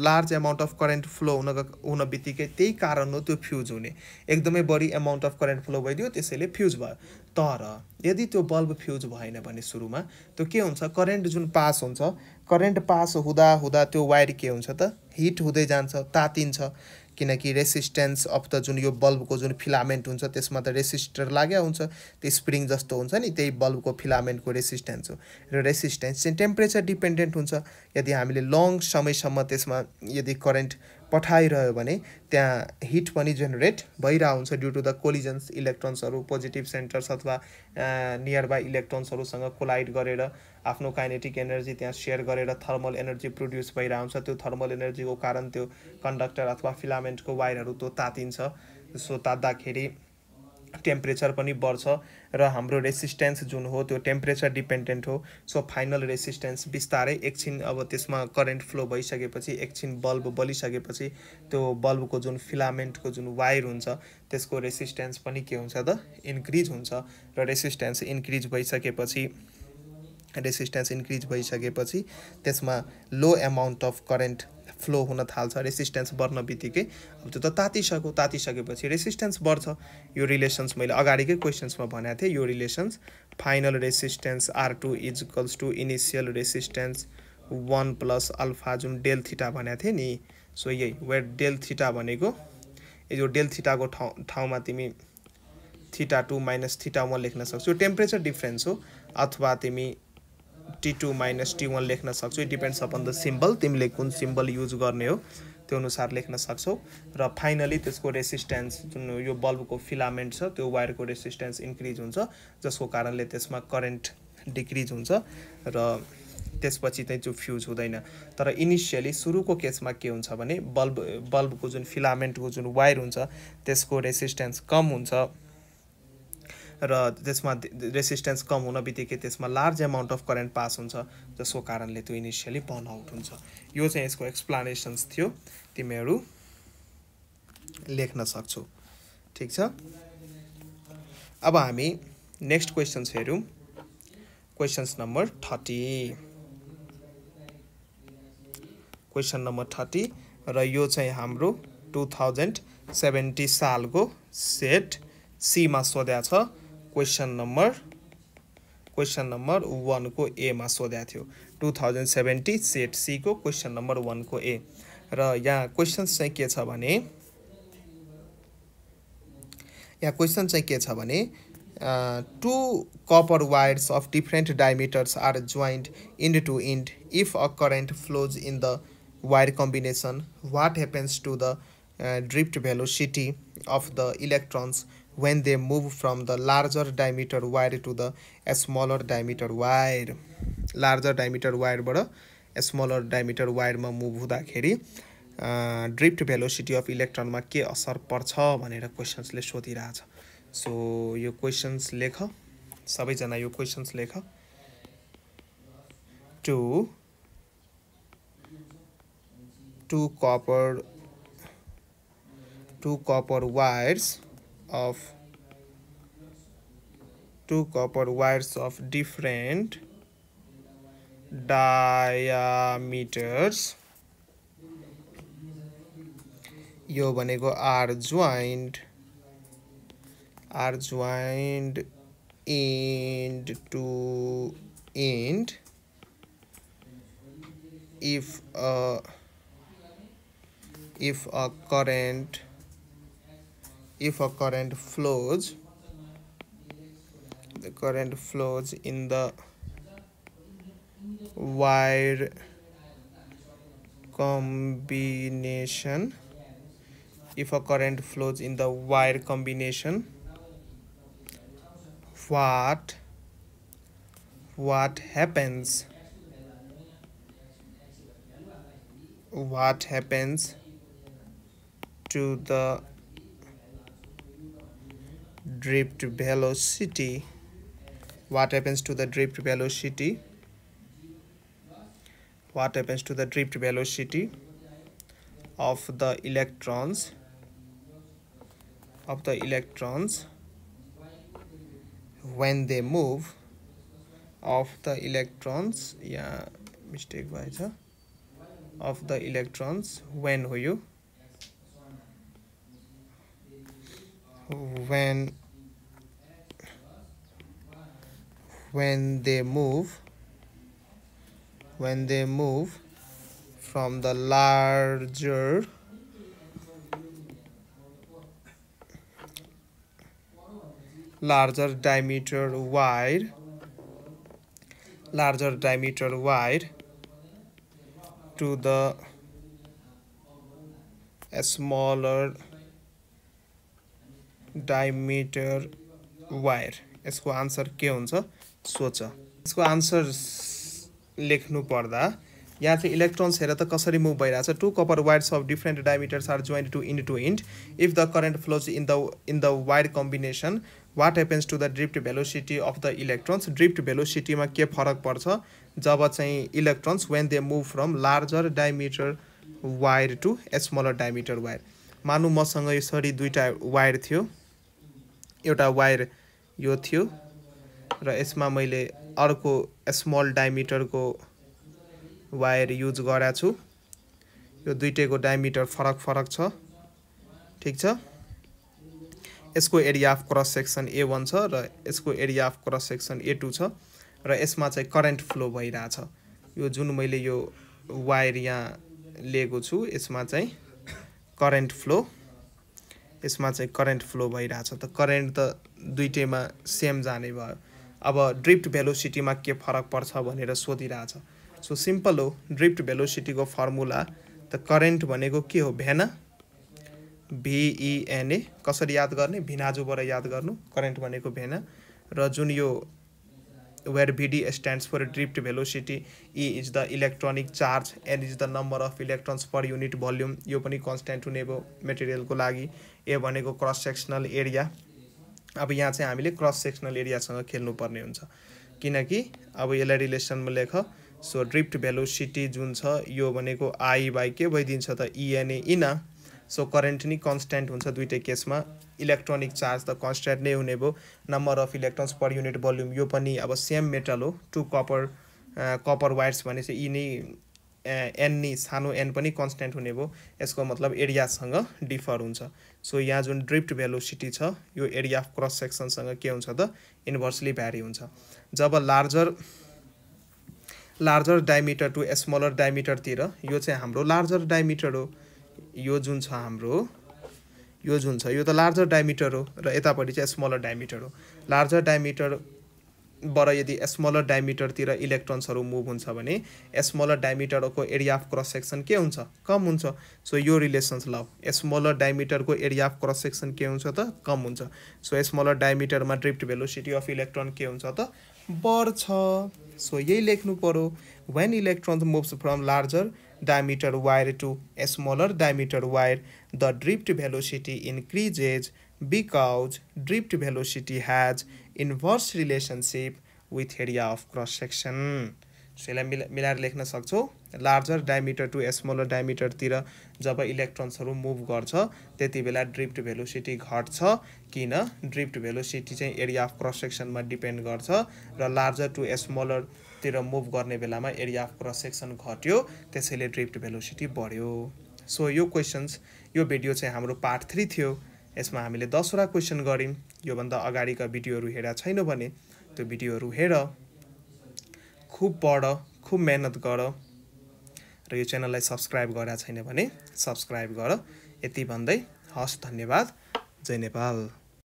large amount of current flow हुनको हुन बित्तिकै त्यही कारण हो त्यो फ्युज हुने एकदमै बढी एमाउन्ट अफ करेन्ट फ्लो भइदियो त्यसैले फ्युज भयो तर यदि त्यो बल्ब फ्युज भएन भने सुरुमा त्यो के हुन्छ करेन्ट जुन पास हुन्छ करेन्ट पास हुँदा हुँदा त्यो वायर के हुन्छ त हिट हुँदै जान्छ तातिन्छ किनकि रेसिस्टेन्स अफ द जुन यो बल्बको जुन फिलामेन्ट हुन्छ त्यसमा त रेसिस्टर लाग्यो हुन्छ त्यो स्प्रिङ जस्तो हुन्छ नि त्यही बल्बको फिलामेन्टको रेसिस्टेन्स हो र रेसिस्टेन्स चाहिँ टेम्परेचर डिपेन्डेन्ट हुन्छ यदि हामीले लङ समयसम्म त्यसमा यदि करेन्ट पठाइरह्यो भने त्यहाँ हिट पनि जेनेरेट भइरहेको हुन्छ ड्यु टु द कोलिजन्स इलेक्ट्रोन्सहरू पोजिटिभ सेन्टर्स अथवा नियर बाई इलेक्ट्रोन्सहरूसँग कोलाइड गरेर आफ्नो काइनेटिक एनर्जी त्यहाँ सेयर गरेर थर्मल एनर्जी प्रड्युस भइरहेको हुन्छ त्यो थर्मल एनर्जीको कारण त्यो कन्डक्टर अथवा फिलामेन्टको वायरहरू त्यो तातिन्छ सो तात्दाखेरि टेम्परेचर पनि बढ्छ र हाम्रो रेसिस्टेन्स जुन हो त्यो टेम्परेचर डिपेन्डेन्ट हो सो फाइनल रेसिस्टेन्स बिस्तारै एकछिन अब त्यसमा करेन्ट फ्लो भइसकेपछि एकछिन बल्ब बलिसकेपछि त्यो बल्बको जुन फिलामेन्टको जुन वायर हुन्छ त्यसको रेसिस्टेन्स पनि के हुन्छ त इन्क्रिज हुन्छ र रेसिस्टेन्स इन्क्रिज भइसकेपछि रेसिस्टेन्स इन्क्रिज भइसकेपछि त्यसमा low amount of current flow हुन थाल्छ रेसिस्टेन्स बढ्न बित्तिकै अब त्यो त तातिसक्यो तातिसकेपछि रेसिस्टेन्स बढ्छ यो रिलेसन्स मैले अगाडिकै क्वेसन्समा भनेको थिएँ यो relations final resistance R two equals to initial resistance one plus alpha जुन डेल थिटा भनेको थिएँ नि सो यही वेट डेल थिटा भनेको यो डेल थिटाको ठाउँ ठाउँमा तिमी theta two minus theta one लेख्न सक्छौ टेम्परेचर डिफ्रेन्स हो अथवा तिमी T two minus T one लेख्न सक्छौ डिपेन्ड्स अपन द सिम्बल तिमीले कुन सिम्बल युज गर्ने हो त्यो अनुसार लेख्न सक्छौ र फाइनली त्यसको रेसिस्टेन्स जुन यो बल्बको फिलामेन्ट छ त्यो वायरको रेसिस्टेन्स इन्क्रिज हुन्छ जसको कारणले त्यसमा करेन्ट डिक्रिज हुन्छ र त्यसपछि चाहिँ त्यो फ्युज हुँदैन तर इनिसियली सुरुको केसमा के हुन्छ भने बल्ब बल्बको जुन फिलामेन्टको जुन वायर हुन्छ त्यसको रेसिस्टेन्स कम हुन्छ र त्यसमा रेसिस्टेन्स कम हुन बित्तिकै त्यसमा large amount of current pass हुन्छ जसको कारणले त्यो इनिसियली बर्न आउट हुन्छ यो चाहिँ यसको एक्सप्लानेसन्स थियो तिमीहरू लेख्न सक्छौ ठिक छ अब हामी नेक्स्ट क्वेसन्स हेरौँ questions number thirty question number thirty र यो चाहिँ हाम्रो टु थाउजन्ड सेभेन्टी सालको सेट सीमा सोध्या छ क्वेसन नम्बर क्वेसन नम्बर वानको एमा सोधेको थियो टु थाउजन्ड सेभेन्टी सेट सीको क्वेसन नम्बर वानको ए र यहाँ क्वेसन्स चाहिँ के छ भने यहाँ क्वेसन चाहिँ के छ भने two copper wires of different diameters are joined end to end if a current flows in the wire combination what happens to the drift velocity of the electrons when they move from the larger diameter wire to the smaller diameter wire larger diameter wire but a smaller diameter wire ma move hu uh, drift velocity of electron ma ke asar parcha bhanera questions le so your questions lekha sabai jana yo questions lekha two two copper two copper wires of two copper wires of different diameters यो भनेको are joined are joined end to end if if a current if a current flows the current flows in the wire combination if a current flows in the wire combination what what happens what happens to the drift velocity what happens to the drift velocity what happens to the drift velocity of the electrons of the electrons when they move of the electrons yeah mistake by the of the electrons when you when when they move when they move from the larger larger diameter wire larger diameter wire to the smaller diameter wire यसको आन्सर के हुन्छ सोच यसको आन्सर लेख्नु पर्दा यहाँ चाहिँ इलेक्ट्रोन्स हेरेर त कसरी मुभ भइरहेछ two copper wires of different diameters are joined to end to end if the current flows in the in the wire combination what happens to the drift velocity of the electrons drift भेलोसिटीमा के फरक पर्छ जब चाहिँ electrons when they move from larger diameter wire to smaller diameter wire मानु मसँग यसरी दुईवटा वायर थियो एउटा वायर यो थियो र यसमा मैले अर्को स्मल डायमिटरको वायर युज गराएको छु यो दुइटैको डायमिटर फरक फरक छ ठिक छ यसको area of cross section A one छ र यसको area of cross section A two छ र यसमा चाहिँ करेन्ट फ्लो भइरहेछ यो जुन मैले यो वायर यहाँ लिएको छु यसमा चाहिँ करेन्ट फ्लो यसमा चाहिँ करेन्ट फ्लो भइरहेछ त करेन्ट त दुइटैमा सेम जाने भयो अब ड्रिफ्ट भेलोसिटीमा के फरक पर्छ भनेर सोधिरहेछ सो सिम्पल हो ड्रिफ्ट भेलोसिटीको फर्मुला त करेन्ट भनेको के हो भेना भिइएनए e कसरी याद गर्ने भिनाजुबाट याद गर्नु करेन्ट भनेको भेना र जुन यो where VD stands for drift velocity E is the electronic charge N is the number of electrons per unit volume यो पनि कन्सट्यान्ट हुने भयो मेटेरियलको लागि ए भनेको क्रस सेक्सनल एरिया अब यहाँ चाहिँ हामीले क्रस सेक्सनल एरियासँग खेल्नुपर्ने हुन्छ किनकि अब यसलाई रिलेसनमा लेख सो ड्रिफ्ट भेलोसिटी जुन छ यो भनेको आई बाई के भइदिन्छ त इएनए e इना सो करेन्ट नै कन्सट्यान्ट हुन्छ दुइटै केसमा इलेक्ट्रोनिक चार्ज त कन्सट्यान्ट नै हुने भयो number of electrons per unit volume यो पनि अब सेम मेटल हो टु कपर कपर वायर्स भने चाहिँ यी नै एन नि सानो एन पनि कन्सटेन्ट हुने भयो यसको मतलब एरियासँग डिफर हुन्छ सो यहाँ जुन ड्रिफ्ट भेलोसिटी छ यो एरिया अफ क्रस सेक्सनसँग के हुन्छ त इन्भर्सली भ्यारी हुन्छ जब larger larger diameter to smaller डायमिटरतिर यो चाहिँ हाम्रो लार्जर डायमिटर हो यो जुन छ हाम्रो यो जुन छ यो त लार्जर डायमिटर हो र यतापट्टि चाहिँ स्मलर डायमिटर हो लार्जर डायमिटर बाट यदि स्मलर डायमिटरतिर इलेक्ट्रोन्सहरू मुभ हुन्छ भने स्मलर डायमिटरको एरिया अफ क्रस सेक्सन के हुन्छ कम हुन्छ सो यो रिलेसन्स ल स्मलर डायमिटरको एरिया अफ क्रस सेक्सन के हुन्छ त कम हुन्छ सो स्मलर डायमिटरमा ड्रिफ्ट भेलोसिटी अफ इलेक्ट्रोन के हुन्छ त बढ्छ सो यही लेख्नु पऱ्यो when electrons moves from larger diameter wire to smaller diameter wire the drift velocity increases because drift velocity has inverse relationship with area of cross section so यसलाई मिला मिलाएर लेख्न सक्छौँ लार्जर डायमिटर टु स्मलर डायमिटरतिर जब इलेक्ट्रोन्सहरू मुभ गर्छ त्यति बेला ड्रिफ्ट भेलोसिटी घट्छ किन ड्रिफ्ट भेलोसिटी चाहिँ एरिया अफ क्रस सेक्सनमा डिपेन्ड गर्छ र लार्जर टु स्मलरतिर मुभ गर्ने बेलामा एरिया अफ क्रस सेक्सन घट्यो त्यसैले ड्रिफ्ट भेलोसिटी बढ्यो सो यो क्वेसन्स यो भिडियो चाहिँ हाम्रो पार्ट थ्री थियो यसमा हामीले दसवटा क्वेसन गऱ्यौँ योभन्दा अगाडिका भिडियोहरू हेरेको छैन भने त्यो भिडियोहरू हेर खुब पढ खुब मेहनत गर र यो च्यानललाई सब्सक्राइब गरेका छैन भने सब्सक्राइब गर यति भन्दै हस् धन्यवाद जय नेपाल